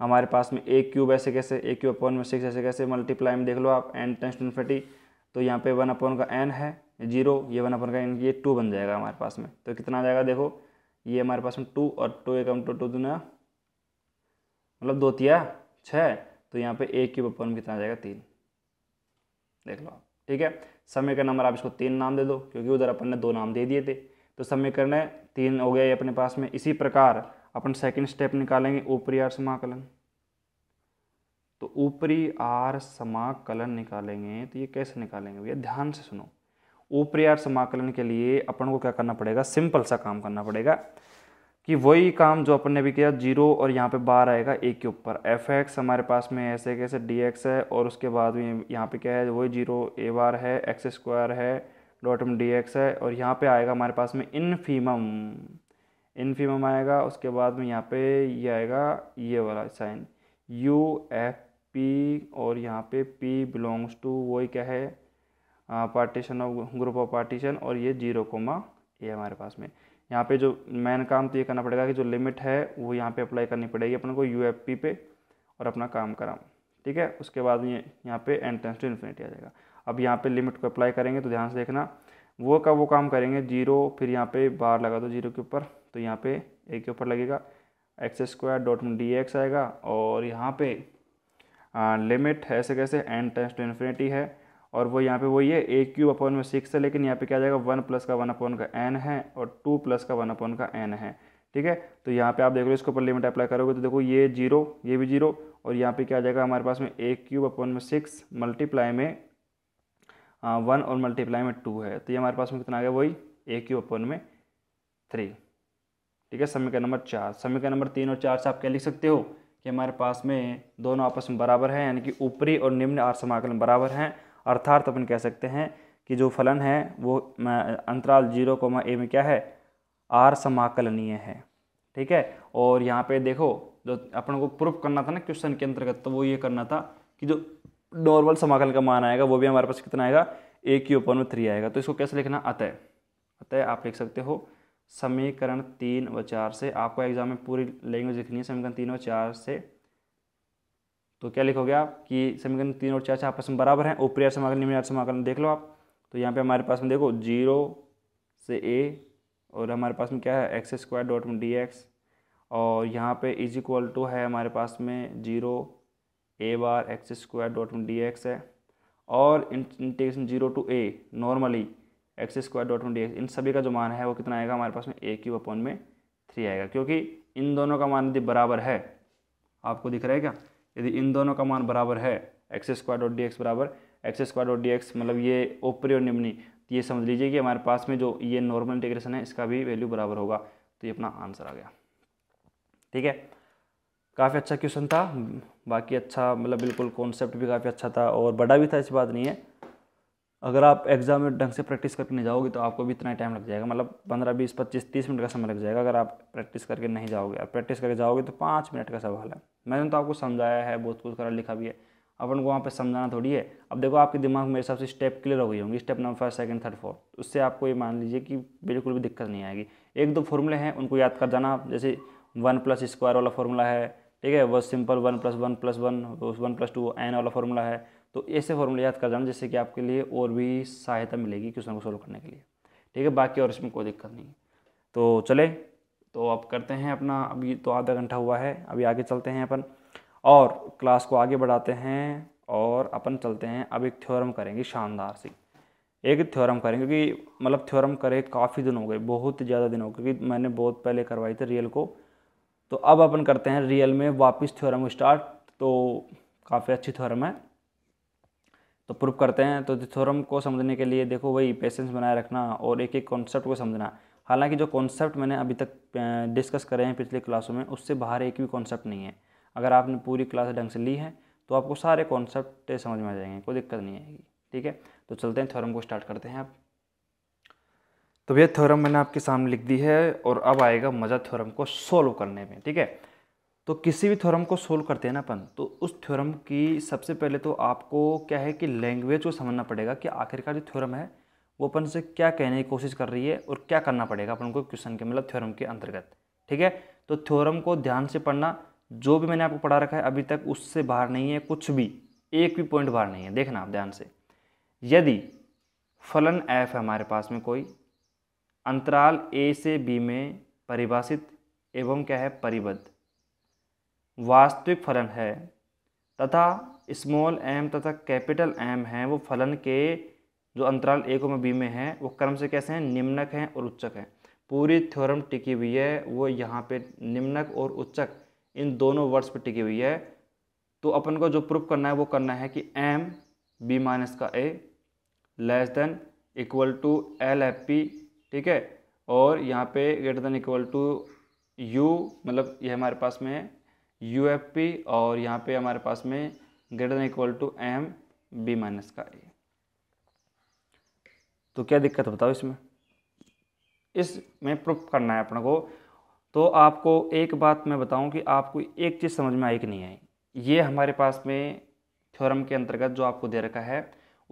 हमारे पास में ए क्यूब ऐसे कैसे ए क्यूब अपॉन में सिक्स ऐसे कैसे मल्टीप्लाई में देख लो आप एन टेंस टू इन्फिनिटी तो यहाँ पे वन अपॉन का एन है जीरो ये वन अपन का ये टू बन जाएगा हमारे पास में तो कितना आ जाएगा देखो ये हमारे पास में टू और टू एक टू टू दुना मतलब दो तिया छः तो यहाँ पे एक क्यूब अपन कितना आ जाएगा तीन देख लो ठीक है समीकरण नंबर आप इसको तीन नाम दे दो क्योंकि उधर अपन ने दो नाम दे दिए थे तो समीकरण तीन हो गया ये अपने पास में इसी प्रकार अपन सेकेंड स्टेप निकालेंगे ऊपरी आर समाकलन तो ऊपरी आर समाकलन निकालेंगे तो ये कैसे निकालेंगे भैया ध्यान से सुनो ऊपरी आर समाकलन के लिए अपन को क्या करना पड़ेगा सिंपल सा काम करना पड़ेगा कि वही काम जो अपन ने भी किया जीरो और यहाँ पे बार आएगा एक के ऊपर एफ एक्स हमारे पास में ऐसे कैसे डी एक्स है और उसके बाद में यहाँ पे क्या है वही जीरो ए बार है एक्स स्क्वायर है डॉट में डी एक्स है और यहाँ पे आएगा हमारे पास में इनफीमम इनफीमम आएगा उसके बाद में यहाँ पे ये आएगा ये वाला साइन यू एफ पी और यहाँ पे पी बिलोंग्स टू वही क्या है partition of group of partition और ये जीरो कोमा ये हमारे पास में यहाँ पे जो मेन काम तो ये करना पड़ेगा कि जो लिमिट है वो यहाँ पे अप्लाई करनी पड़ेगी अपन को यू पे और अपना काम करा ठीक है उसके बाद ये यहाँ पे एंट्रेंस टेंस टू इन्फिनिटी आ जाएगा अब यहाँ पे लिमिट को अप्लाई करेंगे तो ध्यान से देखना वो का वो काम करेंगे जीरो फिर यहाँ पे बार लगा दो जीरो के ऊपर तो यहाँ पे एक के ऊपर लगेगा एक्स स्क्वायर डॉट में डी एक्स आएगा और यहाँ पे आ, लिमिट ऐसे कैसे एंट्रेंस टेंस टू इन्फिनिटी है और वो यहाँ पे वही है ए क्यूब अपॉन में सिक्स है लेकिन यहाँ पे क्या जाएगा वन प्लस का वन अपॉन का एन है और टू प्लस का वन अपॉन का एन है ठीक है तो यहाँ पे आप देख लो इसके ऊपर लिमिट अप्लाई करोगे तो देखो ये जीरो ये भी जीरो और यहाँ पे क्या आ जाएगा हमारे पास में ए क्यूब अपॉन में सिक्स मल्टीप्लाई में वन और मल्टीप्लाई में टू है तो ये हमारे पास में कितना आ गया वही ए क्यूब अपॉन में थ्री ठीक है समीकरण नंबर चार समीकरण नंबर तीन और चार से आप क्या लिख सकते हो कि हमारे पास में दोनों आपस में बराबर हैं यानी कि ऊपरी और निम्न आर समाकलन बराबर हैं अर्थार्थ अपन कह सकते हैं कि जो फलन है वो अंतराल जीरो कोमा ए में क्या है आर समाकलनीय है ठीक है और यहाँ पे देखो जो अपन को प्रूफ करना था ना क्वेश्चन के अंतर्गत तो वो ये करना था कि जो नॉर्मल समाकलन का मान आएगा वो भी हमारे पास कितना आएगा ए की ओपन में थ्री आएगा तो इसको कैसे लिखना अतः अतः आप लिख सकते हो समीकरण तीन व चार से आपको एग्जाम में पूरी लैंग्वेज लिखनी है समीकरण तीन व चार से तो क्या लिखोगे आप कि समीकरण तीन और चार आपस में बराबर हैं ऊपरी समाकलन निम्न समाकलन देख लो आप तो यहाँ पे हमारे पास में देखो जीरो से ए और हमारे पास में क्या है एक्स स्क्वायर डॉट में डी एक्स और यहाँ पे इज इक्वल टू है हमारे पास में zero a bar x square dot में डी एक्स है और integration zero to a normally x square dot में डी एक्स इन सभी का जो मान है वो कितना आएगा हमारे पास में ए क्यू अपॉन में थ्री आएगा क्योंकि इन दोनों का मान यदि बराबर है आपको दिख रहा है क्या यदि इन दोनों का मान बराबर है x square dot d x बराबर x square dot d x मतलब ये ऊपरी और निम्नी तो ये समझ लीजिए कि हमारे पास में जो ये नॉर्मल इंटीग्रेशन है इसका भी वैल्यू बराबर होगा तो ये अपना आंसर आ गया ठीक है काफ़ी अच्छा क्वेश्चन था बाकी अच्छा मतलब बिल्कुल कॉन्सेप्ट भी काफ़ी अच्छा था और बड़ा भी था ऐसी बात नहीं है अगर आप एग्ज़ाम में ढंग से प्रैक्टिस करके नहीं जाओगे तो आपको भी इतना टाइम लग जाएगा मतलब पंद्रह बीस पच्चीस तीस मिनट का समय लग जाएगा अगर आप प्रैक्टिस करके नहीं जाओगे आप प्रैक्टिस करके जाओगे तो पाँच मिनट का सवाल है मैंने तो आपको समझाया है बहुत कुछ करा लिखा भी है अपन को वहाँ पे समझाना थोड़ी है अब देखो आपके दिमाग में मेरे हिसाब से स्टेप क्लियर हो गई होंगी step number first second third fourth उससे आपको ये मान लीजिए कि बिल्कुल भी दिक्कत नहीं आएगी एक दो फॉर्मूले हैं उनको याद कर जाना जैसे वन प्लस स्क्वायर वाला फॉर्मूला है ठीक है वो simple one plus one plus one one plus two n वाला फॉर्मूला है तो ऐसे फॉर्मूले याद कर जाना जिससे कि आपके लिए और भी सहायता मिलेगी क्वेश्चन को सॉल्व करने के लिए ठीक है बाकी और इसमें कोई दिक्कत नहीं है तो चले तो अब करते हैं अपना अभी तो आधा घंटा हुआ है अभी आगे चलते हैं अपन और क्लास को आगे बढ़ाते हैं और अपन चलते हैं अब एक थ्योरम करेंगे शानदार सी एक थ्योरम करेंगे क्योंकि मतलब थ्योरम करे काफ़ी दिन हो गए बहुत ज़्यादा दिन हो गए क्योंकि मैंने बहुत पहले करवाई थी रियल को तो अब अपन करते हैं रियल में वापस थ्योरम स्टार्ट तो काफ़ी अच्छी थ्योरम है तो प्रूफ करते हैं तो थ्योरम को समझने के लिए देखो वही पेशेंस बनाए रखना और एक एक कॉन्सेप्ट को समझना हालांकि जो कॉन्सेप्ट मैंने अभी तक डिस्कस करे हैं पिछले क्लासों में उससे बाहर एक भी कॉन्सेप्ट नहीं है अगर आपने पूरी क्लास ढंग से ली है तो आपको सारे कॉन्सेप्ट समझ में आ जाएंगे कोई दिक्कत नहीं आएगी ठीक है तो चलते हैं थ्योरम को स्टार्ट करते हैं आप तो भैया थ्योरम मैंने आपके सामने लिख दी है और अब आएगा मज़ा थ्योरम को सोल्व करने में ठीक है तो किसी भी थ्योरम को सोल्व करते हैं ना अपन तो उस थ्योरम की सबसे पहले तो आपको क्या है कि लैंग्वेज को समझना पड़ेगा कि आखिरकार जो थ्योरम है वो अपन से क्या कहने की कोशिश कर रही है और क्या करना पड़ेगा अपन को क्वेश्चन के मतलब थ्योरम के अंतर्गत ठीक है तो थ्योरम को ध्यान से पढ़ना जो भी मैंने आपको पढ़ा रखा है अभी तक उससे बाहर नहीं है कुछ भी एक भी पॉइंट बाहर नहीं है देखना आप ध्यान से यदि फलन एफ है हमारे पास में कोई अंतराल ए से बी में परिभाषित एवं क्या है परिबद्ध वास्तविक फलन है तथा स्मॉल एम तथा कैपिटल एम है वो फलन के जो अंतराल को में बी में है वो क्रम से कैसे हैं निम्नक हैं और उच्चक हैं पूरी थ्योरम टिकी हुई है वो यहाँ पे निम्नक और उच्चक इन दोनों वर्ड्स पर टिकी हुई है तो अपन को जो प्रूफ करना है वो करना है कि एम बी माइनस का a less than equal to L F P ठीक है और यहाँ पे greater than equal to U मतलब ये हमारे पास में है यू एफ पी और यहाँ पे हमारे पास में greater than equal to m b minus का ए तो क्या दिक्कत बताओ इसमें इसमें प्रूफ करना है अपने को तो आपको एक बात मैं बताऊं कि आपको एक चीज़ समझ में आई कि नहीं आई ये हमारे पास में थ्योरम के अंतर्गत जो आपको दे रखा है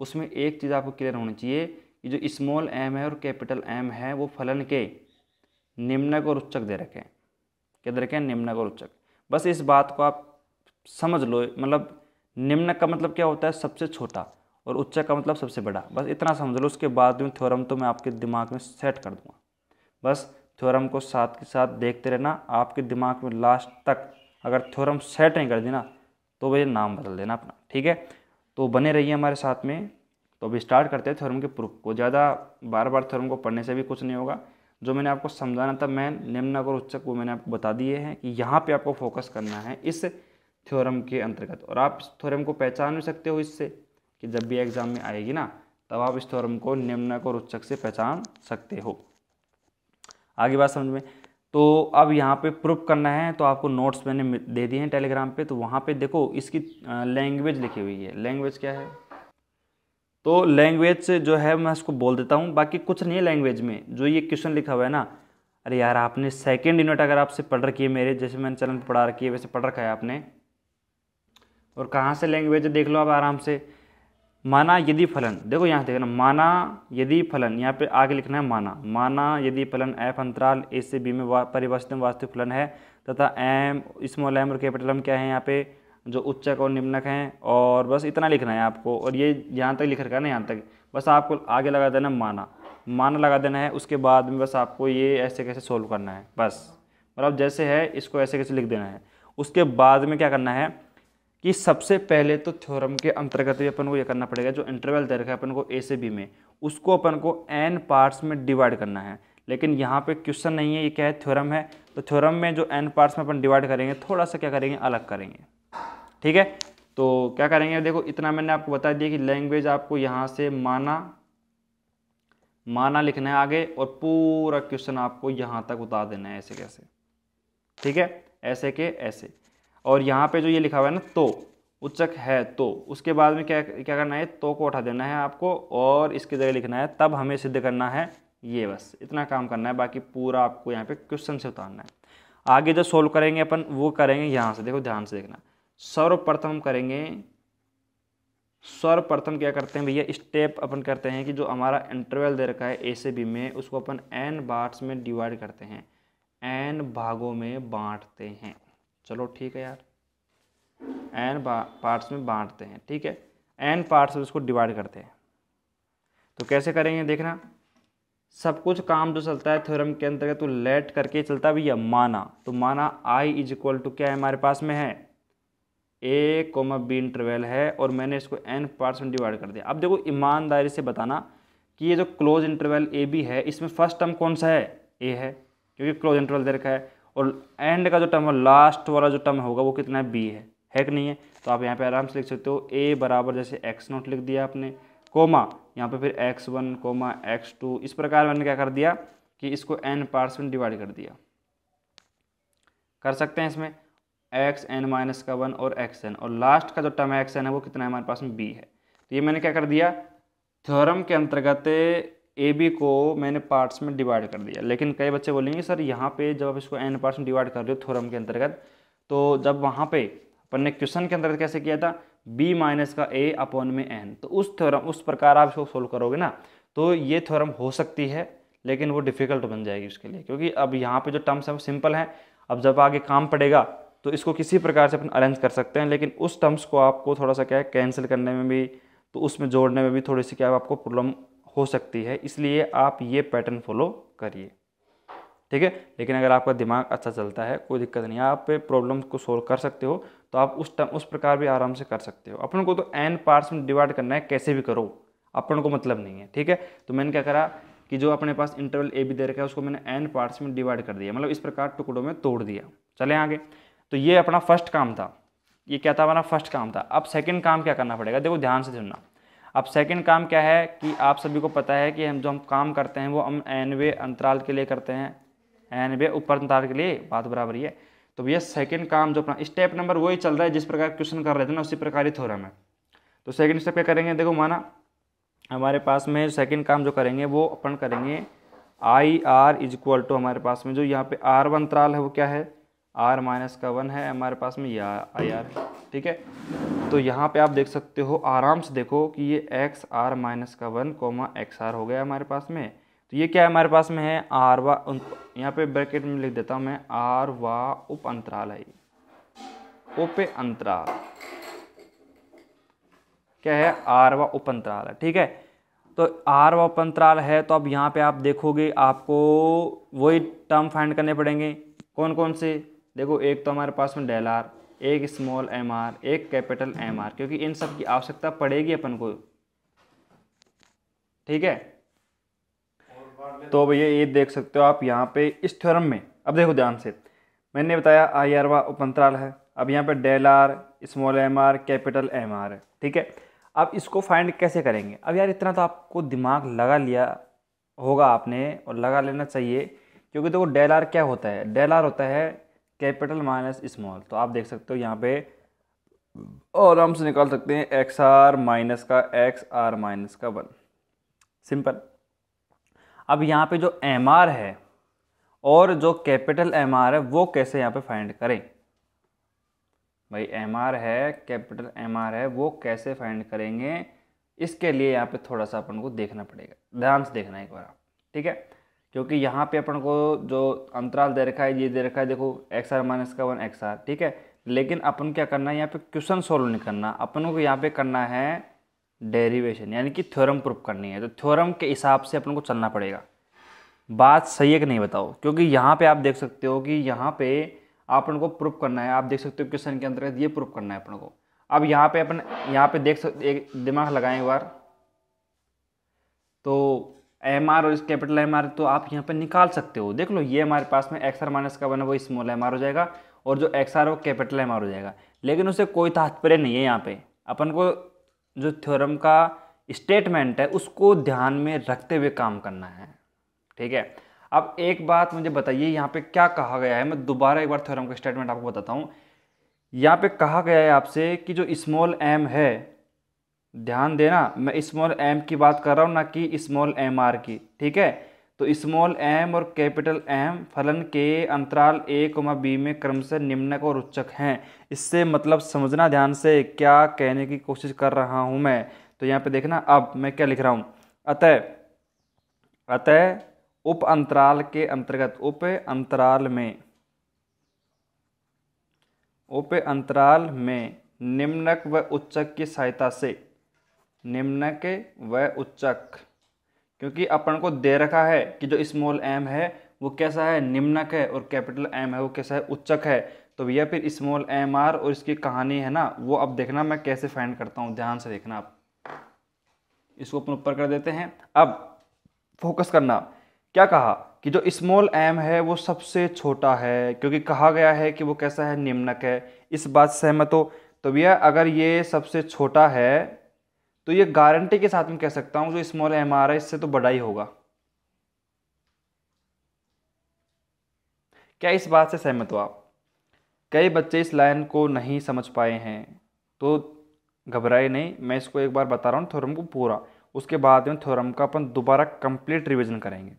उसमें एक चीज़ आपको क्लियर होनी चाहिए कि जो स्मॉल एम है और कैपिटल एम है वो फलन के निम्नक और उच्चक दे रखे हैं क्या दे रखे हैं निम्नक और उच्चक बस इस बात को आप समझ लो मतलब निम्नक का मतलब क्या होता है सबसे छोटा और उच्च का मतलब सबसे बड़ा बस इतना समझ लो उसके बाद में थ्योरम तो मैं आपके दिमाग में सेट कर दूंगा बस थ्योरम को साथ के साथ देखते रहना आपके दिमाग में लास्ट तक अगर थ्योरम सेट नहीं कर देना तो भैया नाम बदल देना अपना ठीक है तो बने रहिए हमारे साथ में तो अभी स्टार्ट करते हैं थ्योरम के प्रूफ को ज़्यादा बार बार थ्योरम को पढ़ने से भी कुछ नहीं होगा जो मैंने आपको समझाना था मैं निम्न और उच्चक वो मैंने आपको बता दिए हैं कि यहाँ पे आपको फोकस करना है इस थ्योरम के अंतर्गत और आप इस थ्योरम को पहचान भी सकते हो इससे कि जब भी एग्ज़ाम में आएगी ना तब आप इस थ्योरम को निम्नक और उच्चक से पहचान सकते हो आगे बात समझ में तो अब यहाँ पे प्रूफ करना है तो आपको नोट्स मैंने दे दिए हैं टेलीग्राम पे तो वहाँ पे देखो इसकी लैंग्वेज लिखी हुई है लैंग्वेज क्या है तो लैंग्वेज जो है मैं इसको बोल देता हूँ बाकी कुछ नहीं है लैंग्वेज में जो ये क्वेश्चन लिखा हुआ है ना अरे यार आपने सेकेंड यूनिट अगर आपसे पढ़ रखी है मेरे जैसे मैंने चैनल पढ़ा रखी है वैसे पढ़ रखा है आपने और कहाँ से लैंग्वेज देख लो आप आराम से माना यदि फलन देखो यहाँ देखना माना यदि फलन यहाँ पे आगे लिखना है माना माना यदि फलन एफ अंतराल ए से बी में परिवर्तित वास्तविक फलन है तथा एम स्मॉल एम और कैपिटल एम क्या है यहाँ पे जो उच्चक और निम्नक हैं और बस इतना लिखना है आपको और ये यहाँ तक लिख रखा है ना यहाँ तक बस आपको आगे लगा देना माना माना लगा देना है उसके बाद में बस आपको ये ऐसे कैसे सोल्व करना है बस मतलब जैसे है इसको ऐसे कैसे लिख देना है उसके बाद में क्या करना है कि सबसे पहले तो थ्योरम के अंतर्गत भी अपन को यह करना पड़ेगा जो इंटरवल दे रखा है अपन को ए से बी में उसको अपन को एन पार्ट्स में डिवाइड करना है लेकिन यहाँ पे क्वेश्चन नहीं है ये क्या है थ्योरम है तो थ्योरम में जो एन पार्ट्स में अपन डिवाइड करेंगे थोड़ा सा क्या करेंगे अलग करेंगे ठीक है तो क्या करेंगे देखो इतना मैंने आपको बता दिया कि लैंग्वेज आपको यहाँ से माना माना लिखना है आगे और पूरा क्वेश्चन आपको यहाँ तक उतार देना है ऐसे कैसे ठीक है ऐसे के ऐसे और यहाँ पे जो ये लिखा हुआ है ना तो उच्चक है तो उसके बाद में क्या क्या करना है तो को उठा देना है आपको और इसकी जगह लिखना है तब हमें सिद्ध करना है ये बस इतना काम करना है बाकी पूरा आपको यहाँ पे क्वेश्चन से उतारना है आगे जो सोल्व करेंगे अपन वो करेंगे यहाँ से देखो ध्यान से देखना सर्वप्रथम करेंगे सर्वप्रथम क्या करते हैं भैया स्टेप अपन करते हैं कि जो हमारा इंटरवल दे रखा है ए से बी में उसको अपन एन बार्ट्स में डिवाइड करते हैं एन भागों में बांटते हैं चलो ठीक है यार एन पार्ट्स में बांटते हैं ठीक है एन पार्ट्स में उसको डिवाइड करते हैं तो कैसे करेंगे देखना सब कुछ काम जो चलता है थ्योरम के अंतर्गत तो लेट करके चलता है भैया माना तो माना आई इज इक्वल टू क्या है हमारे पास में है ए कोमा बी इंटरवेल है और मैंने इसको एन पार्ट्स में डिवाइड कर दिया अब देखो ईमानदारी से बताना कि ये जो क्लोज इंटरवेल ए बी है इसमें फर्स्ट टर्म कौन सा है ए है क्योंकि क्लोज इंटरवल दे रखा है और एंड का जो टर्म है लास्ट वाला जो टर्म होगा वो कितना है बी है है कि नहीं है तो आप यहाँ पे आराम से लिख सकते हो ए बराबर जैसे एक्स नोट लिख दिया आपने कोमा यहाँ पे फिर x one comma x two इस प्रकार मैंने क्या कर दिया कि इसको एन पार्ट्स में डिवाइड कर दिया कर सकते हैं इसमें एक्स एन माइनस का वन और एक्स एन और लास्ट का जो टर्म है एक्स एन है वो कितना है हमारे पास में बी है तो ये मैंने क्या कर दिया थ्योरम के अंतर्गत ए बी को मैंने पार्ट्स में डिवाइड कर दिया लेकिन कई बच्चे बोलेंगे सर यहाँ पे जब आप इसको एन पार्ट्स में डिवाइड कर रहे हो थोरम के अंतर्गत तो जब वहाँ पे अपन ने क्वेश्चन के अंतर्गत कैसे किया था बी माइनस का ए अपॉन में एन तो उस थ्योरम उस प्रकार आप इसको सोल्व करोगे ना तो ये थ्योरम हो सकती है लेकिन वो डिफ़िकल्ट बन जाएगी उसके लिए क्योंकि अब यहाँ पे जो टर्म्स हैं वो सिंपल हैं अब जब आगे काम पड़ेगा तो इसको किसी प्रकार से अपन अरेंज कर सकते हैं लेकिन उस टर्म्स को आपको थोड़ा सा क्या है कैंसिल करने में भी तो उसमें जोड़ने में भी थोड़ी सी क्या आपको प्रॉब्लम हो सकती है इसलिए आप ये पैटर्न फॉलो करिए ठीक है लेकिन अगर आपका दिमाग अच्छा चलता है कोई दिक्कत नहीं आप प्रॉब्लम को सोल्व कर सकते हो तो आप उस टाइम उस प्रकार भी आराम से कर सकते हो अपन को तो एन पार्ट्स में डिवाइड करना है कैसे भी करो अपन को मतलब नहीं है ठीक है तो मैंने क्या करा कि जो अपने पास इंटरवल ए भी दे रखा है उसको मैंने एन पार्ट्स में डिवाइड कर दिया मतलब इस प्रकार टुकड़ों में तोड़ दिया चले आगे तो ये अपना फर्स्ट काम था ये क्या था हमारा फर्स्ट काम था अब सेकेंड काम क्या करना पड़ेगा देखो ध्यान से सुनना अब सेकंड काम क्या है कि आप सभी को पता है कि हम जो हम काम करते हैं वो हम एनवे अंतराल के लिए करते हैं एनवे ऊपर अंतराल के लिए बात बराबर ही है तो भैया सेकंड काम जो अपना स्टेप नंबर वही चल रहा है जिस प्रकार क्वेश्चन कर रहे थे ना उसी प्रकार ही थोड़ा मैं तो सेकंड स्टेप क्या करेंगे देखो माना हमारे पास में सेकंड काम जो करेंगे वो अपन करेंगे i r is equal to हमारे पास में जो यहाँ पे आर अंतराल है वो क्या है आर माइनस का वन है हमारे पास में या आई आर ठीक है तो यहाँ पे आप देख सकते हो आराम से देखो कि ये एक्स आर माइनस का वन कोमा एक्स आर हो गया हमारे पास में तो ये क्या है हमारे पास में है आर वा यहाँ पे ब्रैकेट में लिख देता हूँ मैं आर वा उप अंतराल है उप अंतराल क्या है आर वा उप अंतराल है ठीक है तो आर व अंतराल है तो अब यहाँ पे आप देखोगे आपको वही टर्म फाइंड करने पड़ेंगे कौन कौन से देखो एक तो हमारे पास में डेल आर एक स्मॉल एम आर एक कैपिटल एम आर क्योंकि इन सब की आवश्यकता पड़ेगी अपन को ठीक है तो भैया ये देख सकते हो आप यहाँ पे इस थ्योरम में अब देखो ध्यान से मैंने बताया आई आर वा उपंतराल है अब यहाँ पे del r small m r capital M r है ठीक है अब इसको फाइंड कैसे करेंगे अब यार इतना तो आपको दिमाग लगा लिया होगा आपने और लगा लेना चाहिए क्योंकि देखो तो डेल आर क्या होता है डेल आर होता है कैपिटल माइनस स्मॉल तो आप देख सकते हो यहाँ पे और हम से निकाल सकते हैं एक्स आर माइनस का एक्स आर माइनस का वन सिंपल अब यहाँ पे जो एम आर है और जो कैपिटल एम आर है वो कैसे यहाँ पे फाइंड करें भाई एम आर है कैपिटल एम आर है वो कैसे फाइंड करेंगे इसके लिए यहाँ पे थोड़ा सा अपन को देखना पड़ेगा ध्यान से देखना एक बार आप ठीक है क्योंकि यहाँ पे अपन को जो अंतराल दे रखा है ये दे रखा है देखो एक्स आर माइनस का वन एक्स आर ठीक है लेकिन अपन क्या करना है यहाँ पे क्वेश्चन सॉल्व नहीं करना अपन को यहाँ पे करना है डेरिवेशन यानी कि थ्योरम प्रूफ करनी है तो थ्योरम के हिसाब से अपन को चलना पड़ेगा बात सही है कि नहीं बताओ क्योंकि यहाँ पर आप देख सकते हो कि यहाँ पर अपन को प्रूफ करना है आप देख सकते हो क्वेश्चन के अंतर्गत ये प्रूफ करना है अपन को अब यहाँ पर अपन यहाँ पर देख सकते एक दिमाग लगाएं एक बार तो एम आर और कैपिटल एम आर तो आप यहाँ पर निकाल सकते हो देख लो ये हमारे पास में एक्स आर माइनस का बना वो स्मॉल एम आर हो जाएगा और जो एक्स आर वो कैपिटल एम आर हो जाएगा लेकिन उसे कोई तात्पर्य नहीं है यहाँ पे अपन को जो थ्योरम का स्टेटमेंट है उसको ध्यान में रखते हुए काम करना है ठीक है अब एक बात मुझे बताइए यहाँ पे क्या कहा गया है मैं दोबारा एक बार थ्योरम का स्टेटमेंट आपको बताता हूँ यहाँ पे कहा गया है आपसे कि जो स्मॉल एम है ध्यान देना मैं स्मॉल एम की बात कर रहा हूँ ना कि स्मॉल एम आर की ठीक है तो स्मॉल एम और कैपिटल एम फलन के अंतराल ए कोमा बी में क्रमशः निम्नक और उच्चक हैं इससे मतलब समझना ध्यान से क्या कहने की कोशिश कर रहा हूँ मैं तो यहाँ पे देखना अब मैं क्या लिख रहा हूँ अतः अतः उप अंतराल के अंतर्गत उप अंतराल में उप अंतराल में निम्नक व उच्चक की सहायता से निम्नक व उच्चक क्योंकि अपन को दे रखा है कि जो स्मॉल एम है वो कैसा है निम्नक है और कैपिटल एम है वो कैसा है उच्चक है तो भैया फिर स्मॉल एम आर और इसकी कहानी है ना वो अब देखना मैं कैसे फाइंड करता हूँ ध्यान से देखना आप इसको अपन ऊपर कर देते हैं अब फोकस करना क्या कहा कि जो स्मॉल एम है वो सबसे छोटा है क्योंकि कहा गया है कि वो कैसा है निम्नक है इस बात सहमत हो तो भैया अगर ये सबसे छोटा है तो ये गारंटी के साथ में कह सकता हूँ जो स्मॉल एम आर है इससे तो बड़ा ही होगा क्या इस बात से सहमत हो आप कई बच्चे इस लाइन को नहीं समझ पाए हैं तो घबराए नहीं मैं इसको एक बार बता रहा हूँ थोरम को पूरा उसके बाद में थ्योरम का अपन दोबारा कंप्लीट रिविजन करेंगे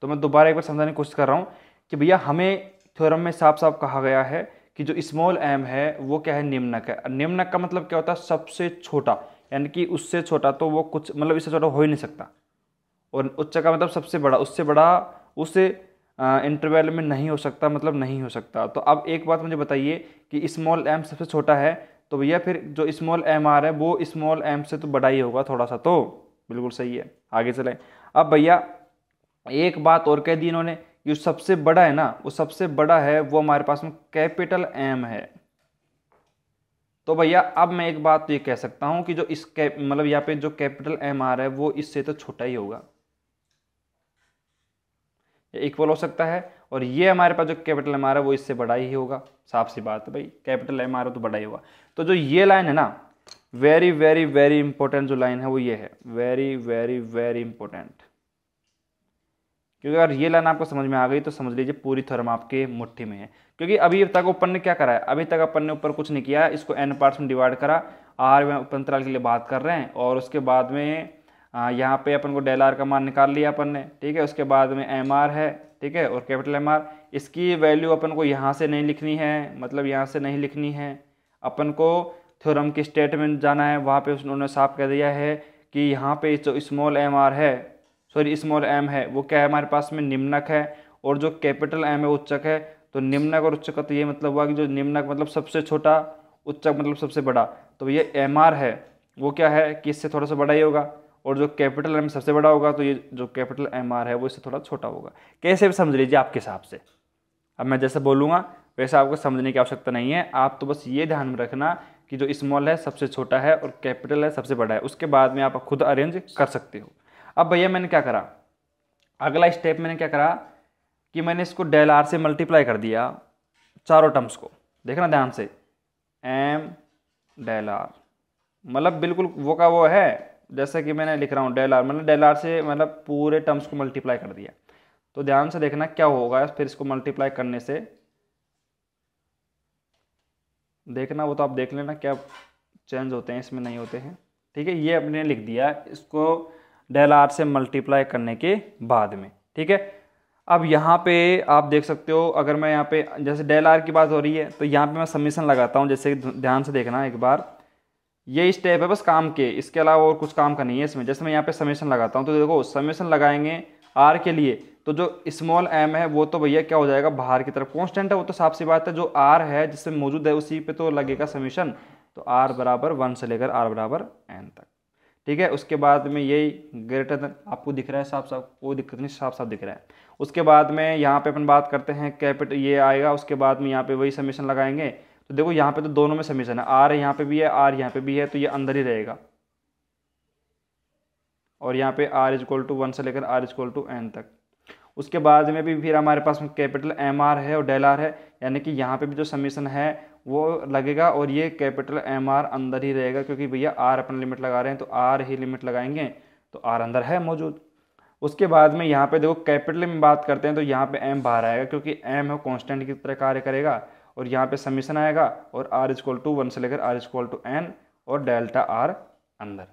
तो मैं दोबारा एक बार समझाने की कोशिश कर रहा हूँ कि भैया हमें थ्योरम में साफ साफ कहा गया है कि जो स्मॉल एम है वो क्या है निम्नक है निम्नक का मतलब क्या होता है सबसे छोटा यानी कि उससे छोटा तो वो कुछ मतलब इससे छोटा हो ही नहीं सकता और उच्च का मतलब सबसे बड़ा उससे बड़ा उस इंटरवल में नहीं हो सकता मतलब नहीं हो सकता तो अब एक बात मुझे बताइए कि स्मॉल एम सबसे छोटा है तो भैया फिर जो स्मॉल एम आर है वो स्मॉल एम से तो बड़ा ही होगा थोड़ा सा तो बिल्कुल सही है आगे चलें अब भैया एक बात और कह दी इन्होंने जो सबसे बड़ा है ना वो सबसे बड़ा है वो हमारे पास में कैपिटल एम है तो भैया अब मैं एक बात तो ये कह सकता हूँ कि जो इस कैप मतलब यहाँ पे जो कैपिटल एम आर है वो इससे तो छोटा ही होगा इक्वल हो सकता है और ये हमारे पास जो कैपिटल एम आर है वो इससे बड़ा ही होगा साफ सी बात है भाई कैपिटल एम आर तो बड़ा ही होगा तो जो ये लाइन है ना वेरी वेरी वेरी इंपॉर्टेंट जो लाइन है वो ये है वेरी वेरी वेरी इंपॉर्टेंट क्योंकि अगर ये लाइन आपको समझ में आ गई तो समझ लीजिए पूरी थर्म आपके मुट्ठी में है क्योंकि अभी तक ओपन ने क्या करा है अभी तक अपन ने ऊपर कुछ नहीं किया इसको एन पार्ट्स में डिवाइड करा आर में अंतराल के लिए बात कर रहे हैं और उसके बाद में यहाँ पे अपन को डेल आर का मान निकाल लिया अपन ने ठीक है उसके बाद में एम आर है ठीक है और कैपिटल एम आर इसकी वैल्यू अपन को यहाँ से नहीं लिखनी है मतलब यहाँ से नहीं लिखनी है अपन को थ्योरम की स्टेटमेंट जाना है वहाँ पे उन्होंने साफ कह दिया है कि यहाँ पे जो स्मॉल एम आर है सॉरी स्मॉल एम है वो क्या है हमारे पास में निम्नक है और जो कैपिटल एम है उच्चक है तो निम्नक और उच्चक का तो ये मतलब हुआ कि जो निम्नक मतलब सबसे छोटा उच्चक मतलब सबसे बड़ा तो ये एम आर है वो क्या है कि इससे थोड़ा सा बड़ा ही होगा और जो कैपिटल एम सबसे बड़ा होगा तो ये जो कैपिटल एम आर है वो इससे थोड़ा छोटा होगा कैसे भी समझ लीजिए आपके हिसाब से अब मैं जैसे बोलूँगा वैसे आपको समझने की आवश्यकता नहीं है आप तो बस ये ध्यान में रखना कि जो स्मॉल है सबसे छोटा है और कैपिटल है सबसे बड़ा है उसके बाद में आप खुद अरेंज कर सकते हो अब भैया मैंने क्या करा अगला स्टेप मैंने क्या करा कि मैंने इसको डेल आर से मल्टीप्लाई कर दिया चारों टर्म्स को देखना ध्यान से एम डेल आर मतलब बिल्कुल वो का वो है जैसे कि मैंने लिख रहा हूँ डेल आर मतलब डेल आर से मतलब पूरे टर्म्स को मल्टीप्लाई कर दिया तो ध्यान से देखना क्या होगा फिर इसको मल्टीप्लाई करने से देखना वो तो आप देख लेना क्या चेंज होते हैं इसमें नहीं होते हैं ठीक है ये अपने लिख दिया इसको डेल आर से मल्टीप्लाई करने के बाद में ठीक है अब यहाँ पे आप देख सकते हो अगर मैं यहाँ पे जैसे डेल आर की बात हो रही है तो यहाँ पे मैं समीशन लगाता हूँ जैसे ध्यान से देखना एक बार ये स्टेप है बस काम के इसके अलावा और कुछ काम का नहीं है इसमें जैसे मैं यहाँ पे समीशन लगाता हूँ तो देखो समीशन लगाएंगे आर के लिए तो जो स्मॉल एम है वो तो भैया क्या हो जाएगा बाहर की तरफ कॉन्स्टेंट है वो तो साफ सी बात है जो आर है जिसमें मौजूद है उसी पर तो लगेगा समीशन तो आर बराबर वन से लेकर आर बराबर एन तक ठीक है उसके बाद में यही ग्रेटर देन आपको दिख रहा है साफ साफ कोई दिक्कत नहीं साफ साफ दिख रहा है उसके बाद में यहाँ पे अपन बात करते हैं कैपिटल ये आएगा उसके बाद में यहाँ पे वही समीशन लगाएंगे तो देखो यहाँ पे तो दोनों में समीशन है आर यहाँ पे भी है आर यहाँ पे भी है तो ये अंदर ही रहेगा और यहाँ पे आर इज टू वन से लेकर आर इज टू एन तक उसके बाद में भी फिर हमारे पास कैपिटल एम आर है और डेल आर है यानी कि यहाँ पे भी जो समीशन है वो लगेगा और ये कैपिटल एम आर अंदर ही रहेगा क्योंकि भैया आर अपन लिमिट लगा रहे हैं तो आर ही लिमिट लगाएंगे तो आर अंदर है मौजूद उसके बाद में यहाँ पे देखो कैपिटल में बात करते हैं तो यहाँ पे एम बाहर आएगा क्योंकि एम है कॉन्स्टेंट की तरह कार्य करेगा और यहाँ पे समीशन आएगा और r is equal to one से लेकर r is equal to n और डेल्टा आर अंदर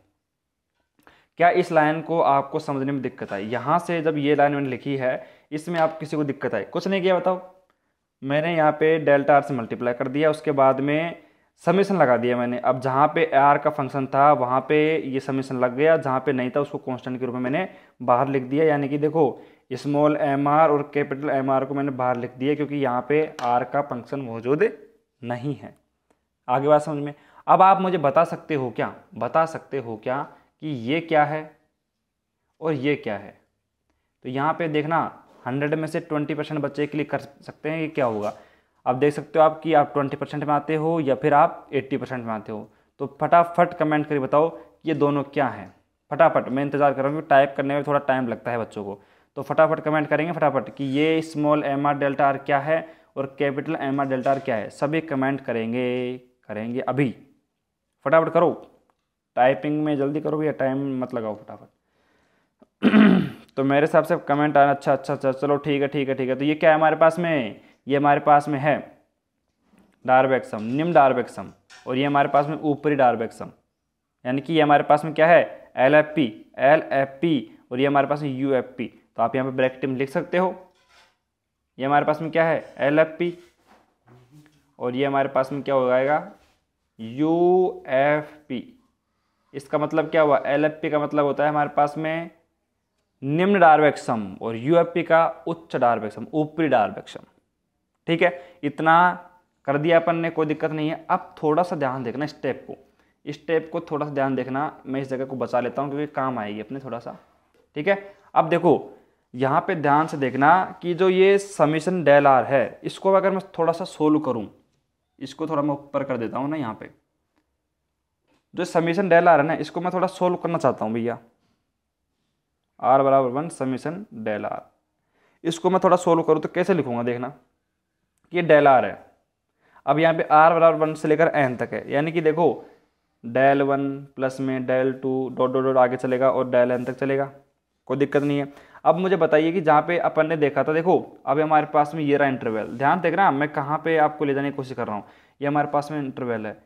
क्या इस लाइन को आपको समझने में दिक्कत आई यहाँ से जब ये लाइन मैंने लिखी है इसमें आप किसी को दिक्कत आई कुछ नहीं किया बताओ मैंने यहाँ पे डेल्टा आर से मल्टीप्लाई कर दिया उसके बाद में समीशन लगा दिया मैंने अब जहाँ पे आर का फंक्शन था वहाँ पे ये समीशन लग गया जहाँ पे नहीं था उसको कांस्टेंट के रूप में मैंने बाहर लिख दिया यानी कि देखो स्मॉल एम आर और कैपिटल एम आर को मैंने बाहर लिख दिया क्योंकि यहाँ पे आर का फंक्शन मौजूद नहीं है आगे बात समझ में अब आप मुझे बता सकते हो क्या बता सकते हो क्या कि ये क्या है और ये क्या है तो यहाँ पे देखना हंड्रेड में से ट्वेंटी परसेंट बच्चे क्लिक कर सकते हैं ये क्या होगा अब देख सकते हो आप कि आप ट्वेंटी परसेंट में आते हो या फिर आप एट्टी परसेंट में आते हो तो फटाफट कमेंट करके बताओ कि ये दोनों क्या हैं फटाफट मैं इंतज़ार कर रहा हूँ कि टाइप करने में थोड़ा टाइम लगता है बच्चों को तो फटाफट कमेंट करेंगे फटाफट कि ये small m r delta r क्या है और capital M r delta r क्या है सभी कमेंट करेंगे करेंगे अभी फटाफट करो टाइपिंग में जल्दी करो या टाइम मत लगाओ फटाफट तो मेरे हिसाब से कमेंट आना अच्छा अच्छा अच्छा चलो ठीक है ठीक है ठीक है तो ये क्या है हमारे पास में ये हमारे पास में है डार्बेक्सम निम्न डार्बेक्सम और ये हमारे पास में ऊपरी डार्बेक्सम यानी कि ये हमारे पास में क्या है L F P L F P और ये हमारे पास में यू एफ पी तो आप यहाँ पे ब्रैकेट में लिख सकते हो ये हमारे पास में क्या है एल एफ पी और ये हमारे पास में क्या हो जाएगा यू एफ पी इसका मतलब क्या हुआ एल एफ पी का मतलब होता है हमारे पास में निम्न डार्बेक और यूएफपी का उच्च डार्बेक ऊपरी डार्बेक ठीक है इतना कर दिया अपन ने कोई दिक्कत नहीं है अब थोड़ा सा ध्यान देखना स्टेप को स्टेप को थोड़ा सा ध्यान देखना मैं इस जगह को बचा लेता हूँ क्योंकि काम आएगी अपने थोड़ा सा ठीक है अब देखो यहाँ पे ध्यान से देखना कि जो ये समीशन डेल आर है इसको अगर मैं थोड़ा सा सोल्व करूँ इसको थोड़ा मैं ऊपर कर देता हूँ ना यहाँ पे जो समीशन डेल आर है ना इसको मैं थोड़ा सोल्व करना चाहता हूँ भैया आर बराबर वन समीशन डेल आर इसको मैं थोड़ा सोल्व करूँ तो कैसे लिखूँगा देखना कि ये डेल आर है अब यहाँ पे आर बराबर वन से लेकर एन तक है यानी कि देखो डेल वन प्लस में del two dot dot dot आगे चलेगा और डेल एन तक चलेगा कोई दिक्कत नहीं है अब मुझे बताइए कि जहाँ पे अपन ने देखा था देखो अभी हमारे पास में ये रहा इंटरवेल ध्यान देख रहा मैं कहाँ पे आपको ले जाने की कोशिश कर रहा हूँ ये हमारे पास में इंटरवेल है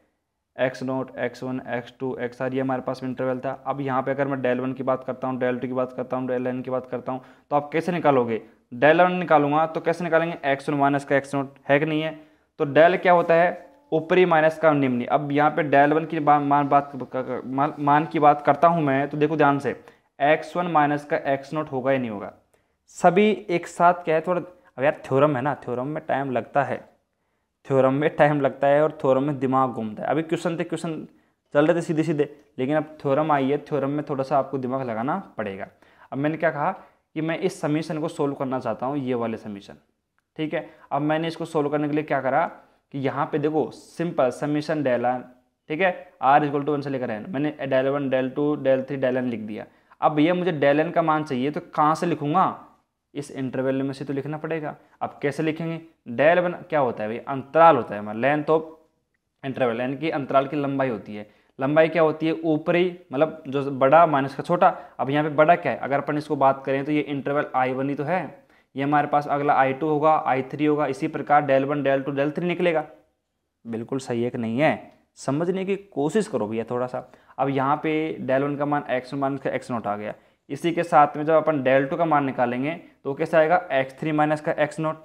x naught x one x two x r ये हमारे पास में इंटरवल था अब यहाँ पे अगर मैं डेल वन की बात करता हूँ डेल टू की बात करता हूँ डेल एन की बात करता हूँ तो आप कैसे निकालोगे डेल वन निकालूंगा तो कैसे निकालेंगे एक्स वन माइनस का एक्स नोट है कि नहीं है तो डेल क्या होता है ऊपरी माइनस का निम्नी अब यहाँ पर डेल वन की मान बात मान की बात करता हूँ मैं तो देखो ध्यान से एक्स वन माइनस का एक्स नोट होगा या नहीं होगा सभी एक साथ क्या है थोड़ा अब यार थ्योरम है ना थ्योरम में टाइम लगता है थ्योरम में टाइम लगता है और थ्योरम में दिमाग घूमता है अभी क्वेश्चन थे क्वेश्चन चल रहे थे सीधे सीधे लेकिन अब थ्योरम आई है थ्योरम में थोड़ा सा आपको दिमाग लगाना पड़ेगा अब मैंने क्या कहा कि मैं इस समीशन को सोल्व करना चाहता हूँ ये वाले समीशन ठीक है अब मैंने इसको सोल्व करने के लिए क्या करा कि यहाँ पे देखो सिंपल समीशन डेला ठीक है आर इजक्ल टू वन से लेकर एन मैंने del one del two del three del n लिख दिया अब भैया मुझे डेल एन का मान चाहिए तो कहाँ से लिखूंगा इस इंटरवल में से तो लिखना पड़ेगा अब कैसे लिखेंगे डेल बना क्या होता है भाई अंतराल होता है हमारा लेंथ ऑफ इंटरवल यानी कि अंतराल की लंबाई होती है लंबाई क्या होती है ऊपरी मतलब जो बड़ा माइनस का छोटा अब यहाँ पे बड़ा क्या है अगर अपन इसको बात करें तो ये इंटरवल आई वन ही तो है ये हमारे पास अगला आई टू होगा आई थ्री होगा इसी प्रकार del one del two del three निकलेगा बिल्कुल सही एक नहीं है समझने की कोशिश करो भैया थोड़ा सा अब यहाँ पे डेल वन का मान एक्स वन मान एक्स नोट आ गया इसी के साथ में जब अपन डेल टू का मान निकालेंगे तो कैसे आएगा एक्स थ्री माइनस का एक्स नोट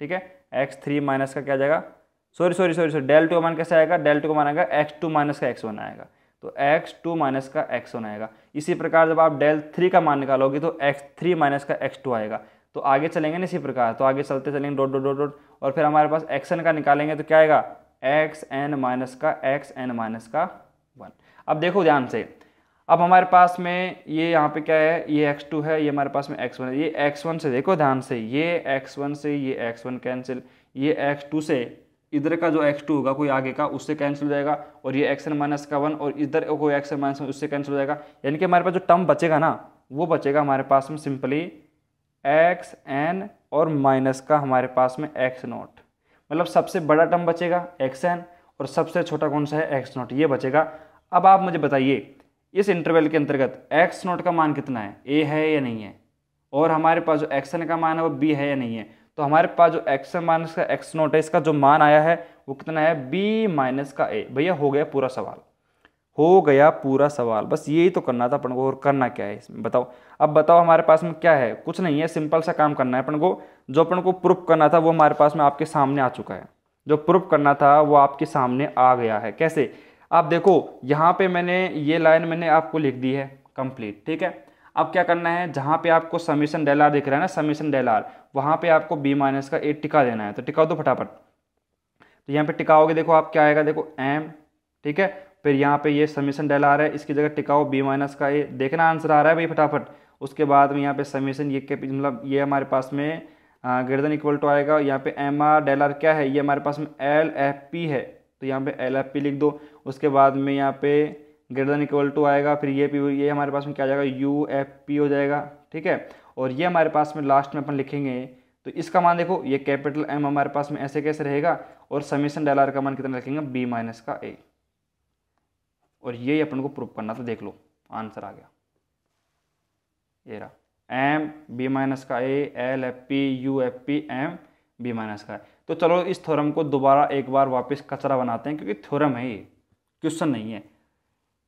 ठीक है एक्स थ्री माइनस का क्या जाएगा sorry sorry sorry sorry del two का मान कैसे आएगा डेल टू का मान आएगा एक्स टू माइनस का एक्स वन आएगा तो एक्स टू माइनस का एक्स वन आएगा इसी प्रकार जब आप डेल थ्री का मान निकालोगे तो एक्स थ्री माइनस का एक्स टू आएगा तो आगे चलेंगे ना इसी प्रकार तो आगे चलते चलेंगे डॉट डॉट डॉट डॉट और फिर हमारे पास एन का निकालेंगे तो क्या आएगा एक्स एन माइनस का एक्स एन माइनस का वन अब देखो ध्यान से अब हमारे पास में ये यहाँ पे क्या है ये x2 है ये हमारे पास में x1 है ये x1 से देखो ध्यान से ये x1 से ये x1 कैंसिल ये x2 से इधर का जो x2 होगा कोई आगे का उससे कैंसिल हो जाएगा और ये एक्स एन माइनस का वन और इधर कोई एक्स एन माइनस उससे कैंसिल हो जाएगा यानी कि हमारे पास जो टर्म बचेगा ना वो बचेगा हमारे पास में सिंपली एक्स एन और माइनस का हमारे पास में एक्स नॉट मतलब सबसे बड़ा टर्म बचेगा एक्स एन और सबसे छोटा कौन सा है एक्स नॉट ये बचेगा अब आप मुझे बताइए इस इंटरवल के अंतर्गत एक्स नोट का मान कितना है ए है या नहीं है और हमारे पास जो एक्सन का मान है वो बी है या नहीं है तो हमारे पास जो एक्सन माइनस का एक्स नोट है इसका जो मान आया है वो कितना है बी माइनस का ए भैया हो गया पूरा सवाल हो गया पूरा सवाल बस यही तो करना था अपन को और करना क्या है इसमें बताओ अब बताओ हमारे पास में क्या है कुछ नहीं है सिंपल सा काम करना है अपन को जो अपन को प्रूफ करना था वो हमारे पास में आपके सामने आ चुका है जो प्रूफ करना था वो आपके सामने आ गया है कैसे आप देखो यहाँ पे मैंने ये लाइन मैंने आपको लिख दी है कंप्लीट ठीक है अब क्या करना है जहाँ पे आपको समीशन डेल आर दिख रहा है ना समीशन डेल आर वहाँ पे आपको बी माइनस का ए टिका देना है तो टिकाओ दो तो फटाफट तो यहाँ पे टिकाओगे देखो आप क्या आएगा देखो एम ठीक है फिर यहाँ पे ये समीशन डेल आर है इसकी जगह टिकाओ बी माइनस का ए देखना आंसर आ रहा है भाई फटाफट उसके बाद में यहाँ पे समीशन ये के मतलब ये हमारे पास में ग्रेटर इक्वल टू आएगा यहाँ पे एम आर डेल आर क्या है ये हमारे पास में एल एफ पी है तो यहाँ पे एल एफ पी लिख दो उसके बाद में यहाँ पे ग्रेटर दैन इक्वल टू आएगा फिर ये पी ये हमारे पास में क्या जाएगा यू एफ पी हो जाएगा ठीक है और ये हमारे पास में लास्ट में अपन लिखेंगे तो इसका मान देखो ये कैपिटल एम हमारे पास में ऐसे कैसे रहेगा और समीशन आर का मान कितना रखेंगे बी माइनस का ए और ये अपन को प्रूफ करना था देख लो आंसर आ गया ये रहा एम बी माइनस का a L F P U F P m b minus का है तो चलो इस थ्योरम को दोबारा एक बार वापस कचरा बनाते हैं क्योंकि थ्योरम है ये क्वेश्चन नहीं है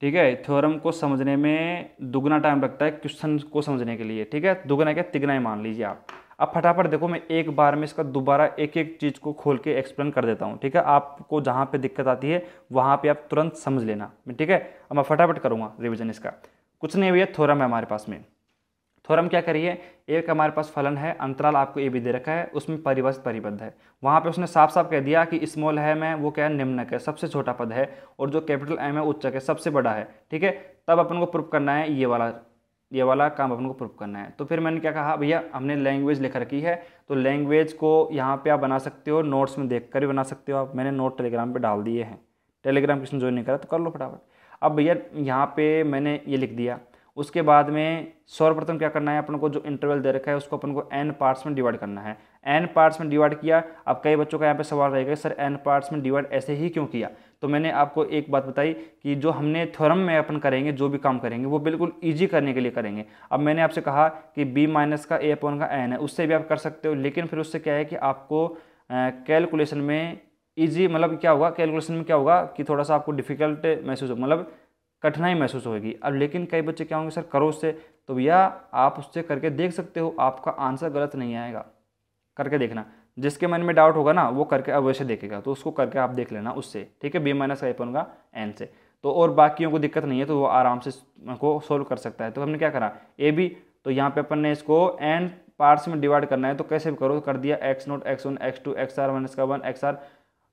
ठीक है थ्योरम को समझने में दुगना टाइम लगता है क्वेश्चन को समझने के लिए ठीक है दुगना क्या तिगना ही मान लीजिए आप अब फटाफट देखो मैं एक बार में इसका दोबारा एक एक चीज़ को खोल के एक्सप्लेन कर देता हूँ ठीक है आपको जहाँ पे दिक्कत आती है वहाँ पे आप तुरंत समझ लेना ठीक है अब मैं फटाफट करूँगा रिविजन इसका कुछ नहीं भैया थोरम है हमारे पास में थोरम क्या करिए एक हमारे पास फलन है अंतराल आपको ए भी दे रखा है उसमें परिवस्त परिबद्ध है वहाँ पे उसने साफ साफ कह दिया कि स्मॉल है मैं वो क्या है निम्नक है सबसे छोटा पद है और जो कैपिटल एम है उच्चक है सबसे बड़ा है ठीक है तब अपन को प्रूफ करना है ये वाला ये वाला काम अपन को प्रूफ करना है तो फिर मैंने क्या कहा भैया हमने लैंग्वेज लिख रखी है तो लैंग्वेज को यहाँ पर आप बना सकते हो नोट्स में देख कर भी बना सकते हो आप मैंने नोट टेलीग्राम पर डाल दिए हैं टेलीग्राम किसने ज्वाइन नहीं करा तो कर लो फटाफट अब भैया यहाँ पे मैंने ये लिख दिया उसके बाद में सर्वप्रथम क्या करना है अपन को जो इंटरवल दे रखा है उसको अपन को एन पार्ट्स में डिवाइड करना है एन पार्ट्स में डिवाइड किया अब कई बच्चों का यहाँ पे सवाल रहेगा सर एन पार्ट्स में डिवाइड ऐसे ही क्यों किया तो मैंने आपको एक बात बताई कि जो हमने थ्योरम में अपन करेंगे जो भी काम करेंगे वो बिल्कुल ईजी करने के लिए करेंगे अब मैंने आपसे कहा कि बी माइनस का ए अपन का एन है उससे भी आप कर सकते हो लेकिन फिर उससे क्या है कि आपको कैलकुलेशन में ईजी मतलब क्या होगा कैलकुलेशन में क्या होगा कि थोड़ा सा आपको डिफिकल्ट महसूस होगा मतलब कठिनाई महसूस होगी अब लेकिन कई बच्चे क्या होंगे सर करो उससे तो भैया आप उससे करके देख सकते हो आपका आंसर गलत नहीं आएगा करके देखना जिसके मन में डाउट होगा ना वो करके अवश्य देखेगा तो उसको करके आप देख लेना उससे ठीक है बी माइनस का एपन का एन से तो और बाकियों को दिक्कत नहीं है तो वो आराम से को सोल्व कर सकता है तो हमने क्या करा ए बी तो यहाँ पे अपन ने इसको एन पार्ट्स में डिवाइड करना है तो कैसे भी करो कर दिया x naught x one x two x r minus का वन एक्स आर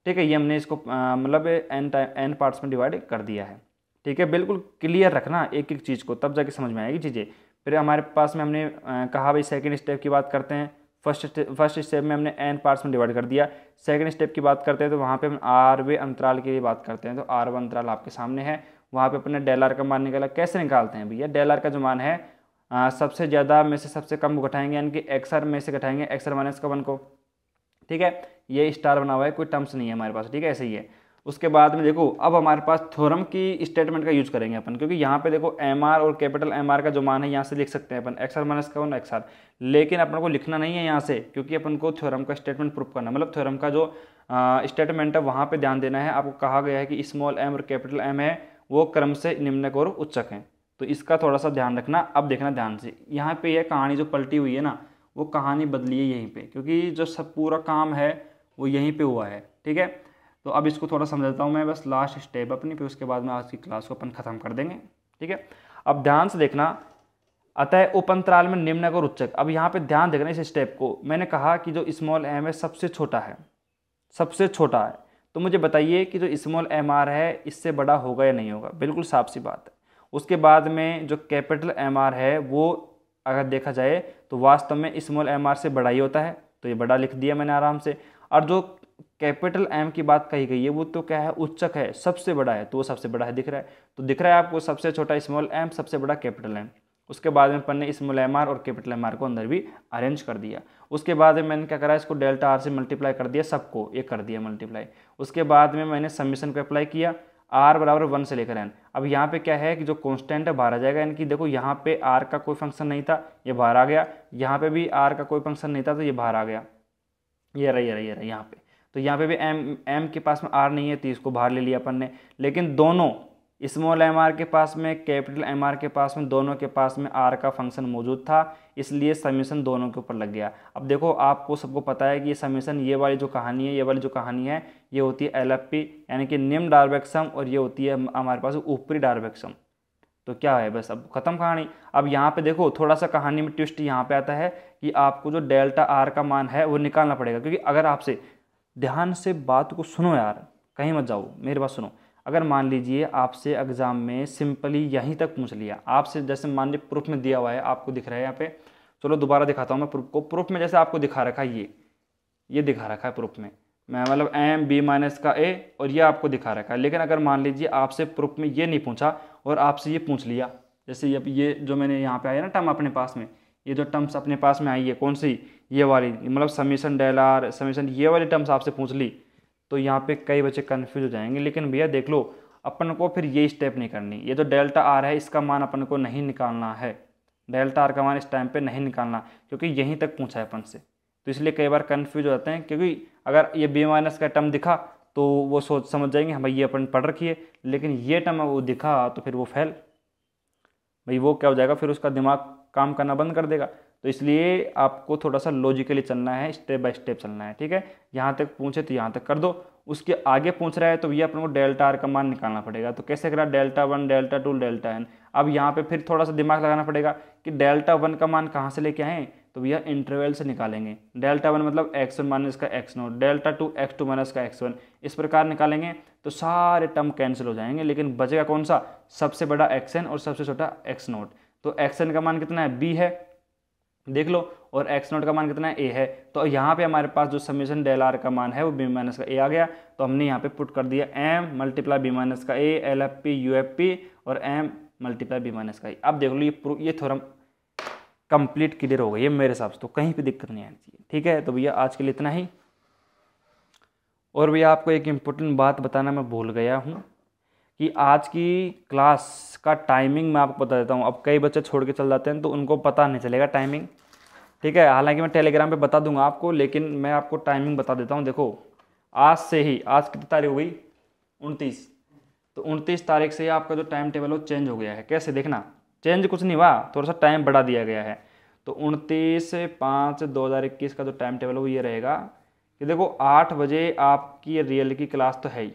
ठीक है ये हमने इसको मतलब एन टाइम एन पार्ट्स में डिवाइड कर दिया है ठीक है बिल्कुल क्लियर रखना एक एक चीज़ को तब जाके समझ में आएगी चीज़ें फिर हमारे पास में हमने कहा भाई सेकेंड स्टेप की बात करते हैं फर्स्ट फर्स्ट स्टेप में हमने एन पार्ट्स में डिवाइड कर दिया सेकेंड स्टेप की बात करते हैं तो वहाँ पे हम आरवे अंतराल की बात करते हैं तो आरवे अंतराल आपके सामने है वहाँ पे अपने डेल आर का मान निकाला कैसे निकालते हैं भैया डेल आर का जो मान है आ, सबसे ज़्यादा में से सबसे कम घटाएंगे यानी कि आर में से घटाएंगे एक्सर माइनस का वन को ठीक है ये स्टार बना हुआ है कोई टर्म्स नहीं है हमारे पास ठीक है ऐसे ही है उसके बाद में देखो अब हमारे पास थ्योरम की स्टेटमेंट का यूज करेंगे अपन क्योंकि यहाँ पे देखो एम आर और कैपिटल एम आर का जो मान है यहाँ से लिख सकते हैं अपन एक्स आर माइनस का एक्स आर लेकिन अपन को लिखना नहीं है यहाँ से क्योंकि अपन को थ्योरम का स्टेटमेंट प्रूफ करना मतलब थ्योरम का जो स्टेटमेंट है वहाँ पर ध्यान देना है आपको कहा गया है कि स्मॉल एम और कैपिटल एम है वो क्रम से निम्नक और उच्चक हैं तो इसका थोड़ा सा ध्यान रखना अब देखना ध्यान से यहाँ पर यह कहानी जो पलटी हुई है ना वो कहानी बदली है यहीं पर क्योंकि जो सब पूरा काम है वो यहीं पर हुआ है ठीक है तो अब इसको थोड़ा समझाता हूँ मैं बस लास्ट स्टेप अपनी फिर उसके बाद में आज की क्लास को अपन खत्म कर देंगे ठीक है अब ध्यान से देखना अतः अंतराल में निम्न और उच्चक अब यहाँ पे ध्यान देखना इस स्टेप को मैंने कहा कि जो स्मॉल एम है सबसे छोटा है सबसे छोटा है तो मुझे बताइए कि जो स्मॉल एम आर है इससे बड़ा होगा या नहीं होगा बिल्कुल साफ सी बात है उसके बाद में जो कैपिटल एम आर है वो अगर देखा जाए तो वास्तव में स्मॉल एम आर से बड़ा ही होता है तो ये बड़ा लिख दिया मैंने आराम से और जो कैपिटल एम की बात कही गई है वो तो क्या है उच्चक है सबसे बड़ा है तो वो सबसे बड़ा है दिख रहा है तो दिख रहा है आपको सबसे छोटा स्मॉल एम सबसे बड़ा कैपिटल एम उसके बाद में पन्ने स्मॉल एम आर और कैपिटल एम आर को अंदर भी अरेंज कर दिया उसके बाद में मैंने क्या करा इसको डेल्टा आर से मल्टीप्लाई कर दिया सबको ये कर दिया मल्टीप्लाई उसके बाद में मैंने सबमिशन को अप्लाई किया आर बराबर वन से लेकर एन अब यहाँ पे क्या है कि जो कांस्टेंट है बाहर आ जाएगा यानी कि देखो यहाँ पे आर का कोई फंक्शन नहीं था ये बाहर आ गया यहाँ पे भी आर का कोई फंक्शन नहीं था तो ये बाहर आ गया ये रही ये रही ये रही यहाँ पे तो यहाँ पे भी एम एम के पास में आर नहीं है तो इसको बाहर ले लिया अपन ने लेकिन दोनों स्मॉल एम आर के पास में कैपिटल एम आर के पास में दोनों के पास में आर का फंक्शन मौजूद था इसलिए समीशन दोनों के ऊपर लग गया अब देखो आपको सबको पता है कि ये समीशन ये वाली जो कहानी है ये वाली जो कहानी है ये होती है एल एफ पी यानी कि निम्न डार्बेक्सम और ये होती है हमारे पास ऊपरी डार्बेक्सम तो क्या है बस अब ख़त्म कहानी अब यहाँ पे देखो थोड़ा सा कहानी में ट्विस्ट यहाँ पे आता है कि आपको जो डेल्टा आर का मान है वो निकालना पड़ेगा क्योंकि अगर आपसे ध्यान से बात को सुनो यार कहीं मत जाओ मेरी बात सुनो अगर मान लीजिए आपसे एग्ज़ाम में सिंपली यहीं तक पूछ लिया आपसे जैसे मान लीजिए प्रूफ में दिया हुआ है आपको दिख रहा है यहाँ पे चलो दोबारा दिखाता हूँ मैं प्रूफ को प्रूफ में जैसे आपको दिखा रखा है ये ये दिखा रखा है प्रूफ में मैं मतलब एम बी माइनस का ए और ये आपको दिखा रखा है लेकिन अगर मान लीजिए आपसे प्रूफ में ये नहीं पूछा और आपसे ये पूछ लिया जैसे ये ये जो मैंने यहाँ पे आया ना टर्म अपने पास में ये जो टर्म्स अपने पास में आई है कौन सी ये वाली मतलब समीशन डेल आर समीशन ये वाली टर्म्स आपसे पूछ ली तो यहाँ पे कई बच्चे कन्फ्यूज हो जाएंगे लेकिन भैया देख लो अपन को फिर ये स्टेप नहीं करनी ये जो डेल्टा आर है इसका मान अपन को नहीं निकालना है डेल्टा आर का मान इस टाइम पर नहीं निकालना क्योंकि यहीं तक पूछा है अपन से तो इसलिए कई बार कन्फ्यूज हो जाते हैं क्योंकि अगर ये बी माइनस का टर्म दिखा तो वो सोच समझ जाएंगे हम हाँ भाई ये अपन पढ़ रखी है लेकिन ये टर्म वो दिखा तो फिर वो फैल भाई वो क्या हो जाएगा फिर उसका दिमाग काम करना बंद कर देगा तो इसलिए आपको थोड़ा सा लॉजिकली चलना है स्टेप बाय स्टेप चलना है ठीक है यहाँ तक पूछे तो यहाँ तक कर दो उसके आगे पूछ रहा है तो ये अपने को डेल्टा आर का मान निकालना पड़ेगा तो कैसे करा delta one delta two delta n अब यहाँ पे फिर थोड़ा सा दिमाग लगाना पड़ेगा कि डेल्टा वन का मान कहाँ से लेके आएँ तो भैया इंटरवल से निकालेंगे डेल्टा वन मतलब एक्स वन माइनस का x naught delta two x two minus का एक्स वन इस प्रकार निकालेंगे तो सारे टर्म कैंसिल हो जाएंगे लेकिन बचेगा कौन सा सबसे बड़ा एक्स एन और सबसे छोटा एक्स नोट तो एक्स एन का मान कितना है बी है देख लो और एक्स नॉट का मान कितना है ए है तो यहाँ पे हमारे पास जो समीशन डेल आर का मान है वो बी माइनस का ए आ गया तो हमने यहाँ पे पुट कर दिया एम मल्टीप्लाई बी माइनस का a L F P U F P और एम मल्टीप्लाई बी माइनस का ए अब देख लो ये प्रू ये थोड़ा कंप्लीट क्लियर हो गई है मेरे हिसाब से तो कहीं पर दिक्कत नहीं आनी चाहिए ठीक है तो भैया आज के लिए इतना ही और भैया आपको एक इम्पोर्टेंट बात बताना मैं भूल गया हूँ कि आज की क्लास का टाइमिंग मैं आपको बता देता हूँ अब कई बच्चे छोड़ के चल जाते हैं तो उनको पता नहीं चलेगा टाइमिंग ठीक है हालांकि मैं टेलीग्राम पे बता दूंगा आपको लेकिन मैं आपको टाइमिंग बता देता हूँ देखो आज से ही आज कितनी तारीख हो गई उनतीस तो उनतीस तारीख से ही आपका जो टाइम टेबल वो चेंज हो गया है कैसे देखना चेंज कुछ नहीं हुआ थोड़ा सा टाइम बढ़ा दिया गया है तो उनतीस पाँच दो हज़ार इक्कीस का जो टाइम टेबल वो ये रहेगा कि देखो आठ बजे आपकी रियल की क्लास तो है ही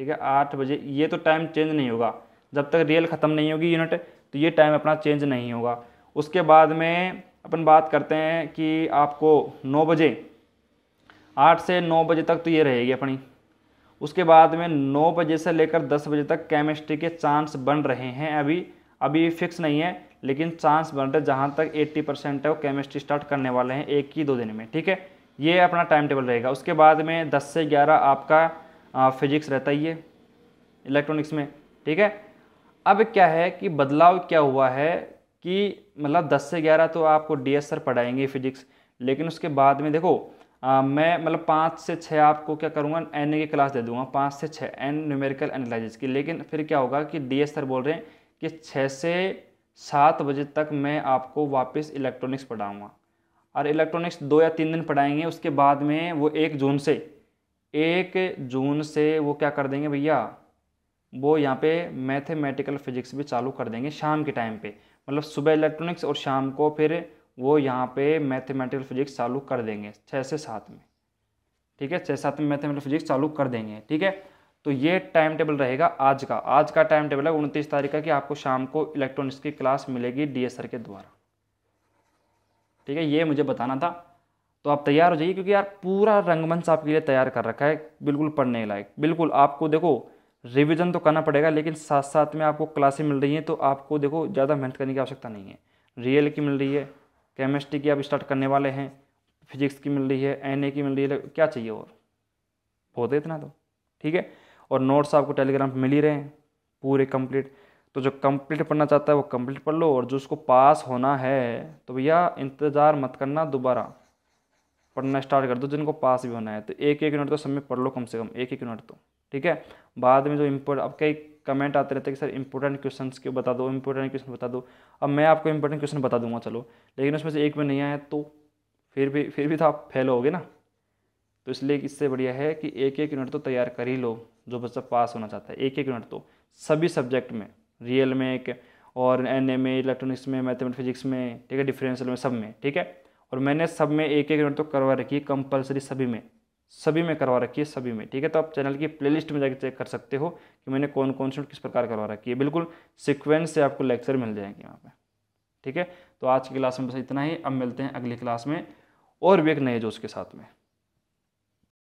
ठीक है आठ बजे ये तो टाइम चेंज नहीं होगा जब तक रियल ख़त्म नहीं होगी यूनिट तो ये टाइम अपना चेंज नहीं होगा उसके बाद में अपन बात करते हैं कि आपको नौ बजे आठ से नौ बजे तक तो ये रहेगी अपनी उसके बाद में नौ बजे से लेकर दस बजे तक केमिस्ट्री के चांस बन रहे हैं अभी अभी फिक्स नहीं है लेकिन चांस बन रहे जहाँ तक एट्टी परसेंट है वो केमिस्ट्री स्टार्ट करने वाले हैं एक ही दो दिन में ठीक है ये अपना टाइम टेबल रहेगा उसके बाद में दस से ग्यारह आपका फिजिक्स रहता ही है इलेक्ट्रॉनिक्स में ठीक है अब क्या है कि बदलाव क्या हुआ है कि मतलब 10 से 11 तो आपको डी एस सर पढ़ाएंगे फिजिक्स लेकिन उसके बाद में देखो आ, मैं मतलब पाँच से छः आपको क्या करूँगा एन की क्लास दे दूँगा पाँच से छः एन न्यूमेरिकल एनालिस की लेकिन फिर क्या होगा कि डी एस सर बोल रहे हैं कि छः से सात बजे तक मैं आपको वापस इलेक्ट्रॉनिक्स पढ़ाऊँगा और इलेक्ट्रॉनिक्स दो या तीन दिन पढ़ाएंगे उसके बाद में वो एक जून से एक जून से वो क्या कर देंगे भैया वो यहाँ पे मैथमेटिकल फिजिक्स भी चालू कर देंगे शाम के टाइम पे मतलब सुबह इलेक्ट्रॉनिक्स और शाम को फिर वो यहाँ पे मैथमेटिकल फिजिक्स चालू कर देंगे छः से सात में ठीक है छः सात में मैथमेटिकल फिजिक्स चालू कर देंगे ठीक है तो ये टाइम टेबल रहेगा आज का आज का टाइम टेबल है उनतीस तारीख का कि आपको शाम को इलेक्ट्रॉनिक्स की क्लास मिलेगी डी के द्वारा ठीक है ये मुझे बताना था तो आप तैयार हो जाइए क्योंकि यार पूरा रंगमंच आपके लिए तैयार कर रखा है बिल्कुल पढ़ने लायक बिल्कुल आपको देखो रिविज़न तो करना पड़ेगा लेकिन साथ साथ में आपको क्लासें मिल रही हैं तो आपको देखो ज़्यादा मेहनत करने की आवश्यकता नहीं है रियल की मिल रही है केमिस्ट्री की आप स्टार्ट करने वाले हैं फिजिक्स की मिल रही है एन की मिल रही है क्या चाहिए और बहुत इतना तो ठीक है और नोट्स आपको टेलीग्राम पर मिल ही रहे हैं पूरे कंप्लीट तो जो कंप्लीट पढ़ना चाहता है वो कंप्लीट पढ़ लो और जो उसको पास होना है तो भैया इंतज़ार मत करना दोबारा पढ़ना स्टार्ट कर दो जिनको पास भी होना है तो एक एक यूनिट तो सब में पढ़ लो कम से कम एक एक यूनिट तो ठीक है बाद में जो इम्पोर्ट अब कई कमेंट आते रहते हैं कि सर इंपॉर्टेंट क्वेश्चन के बता दो इंपॉर्टेंट क्वेश्चन बता दो अब मैं आपको इंपॉर्टेंट क्वेश्चन बता दूंगा चलो लेकिन उसमें से एक में नहीं आया तो फिर भी फिर भी तो आप फेल हो ना तो इसलिए इससे बढ़िया है कि एक एक यूनिट तो तैयार कर ही लो जो बच्चा पास होना चाहता है एक एक यूनिट तो सभी सब्जेक्ट में रियल में एक और एन में इलेक्ट्रॉनिक्स में मैथमेटिक्स फिजिक्स में ठीक है डिफरेंशियल में सब में ठीक है और मैंने सब में एक एक मिनट तो करवा रखी है कंपलसरी सभी में सभी में करवा रखी है सभी में ठीक है तो आप चैनल की प्लेलिस्ट में जाकर चेक कर सकते हो कि मैंने कौन कौन सी किस प्रकार करवा रखी है बिल्कुल सिक्वेंस से आपको लेक्चर मिल जाएंगे यहाँ पर ठीक है तो आज की क्लास में बस इतना ही अब मिलते हैं अगली क्लास में और भी एक नए जोश के साथ में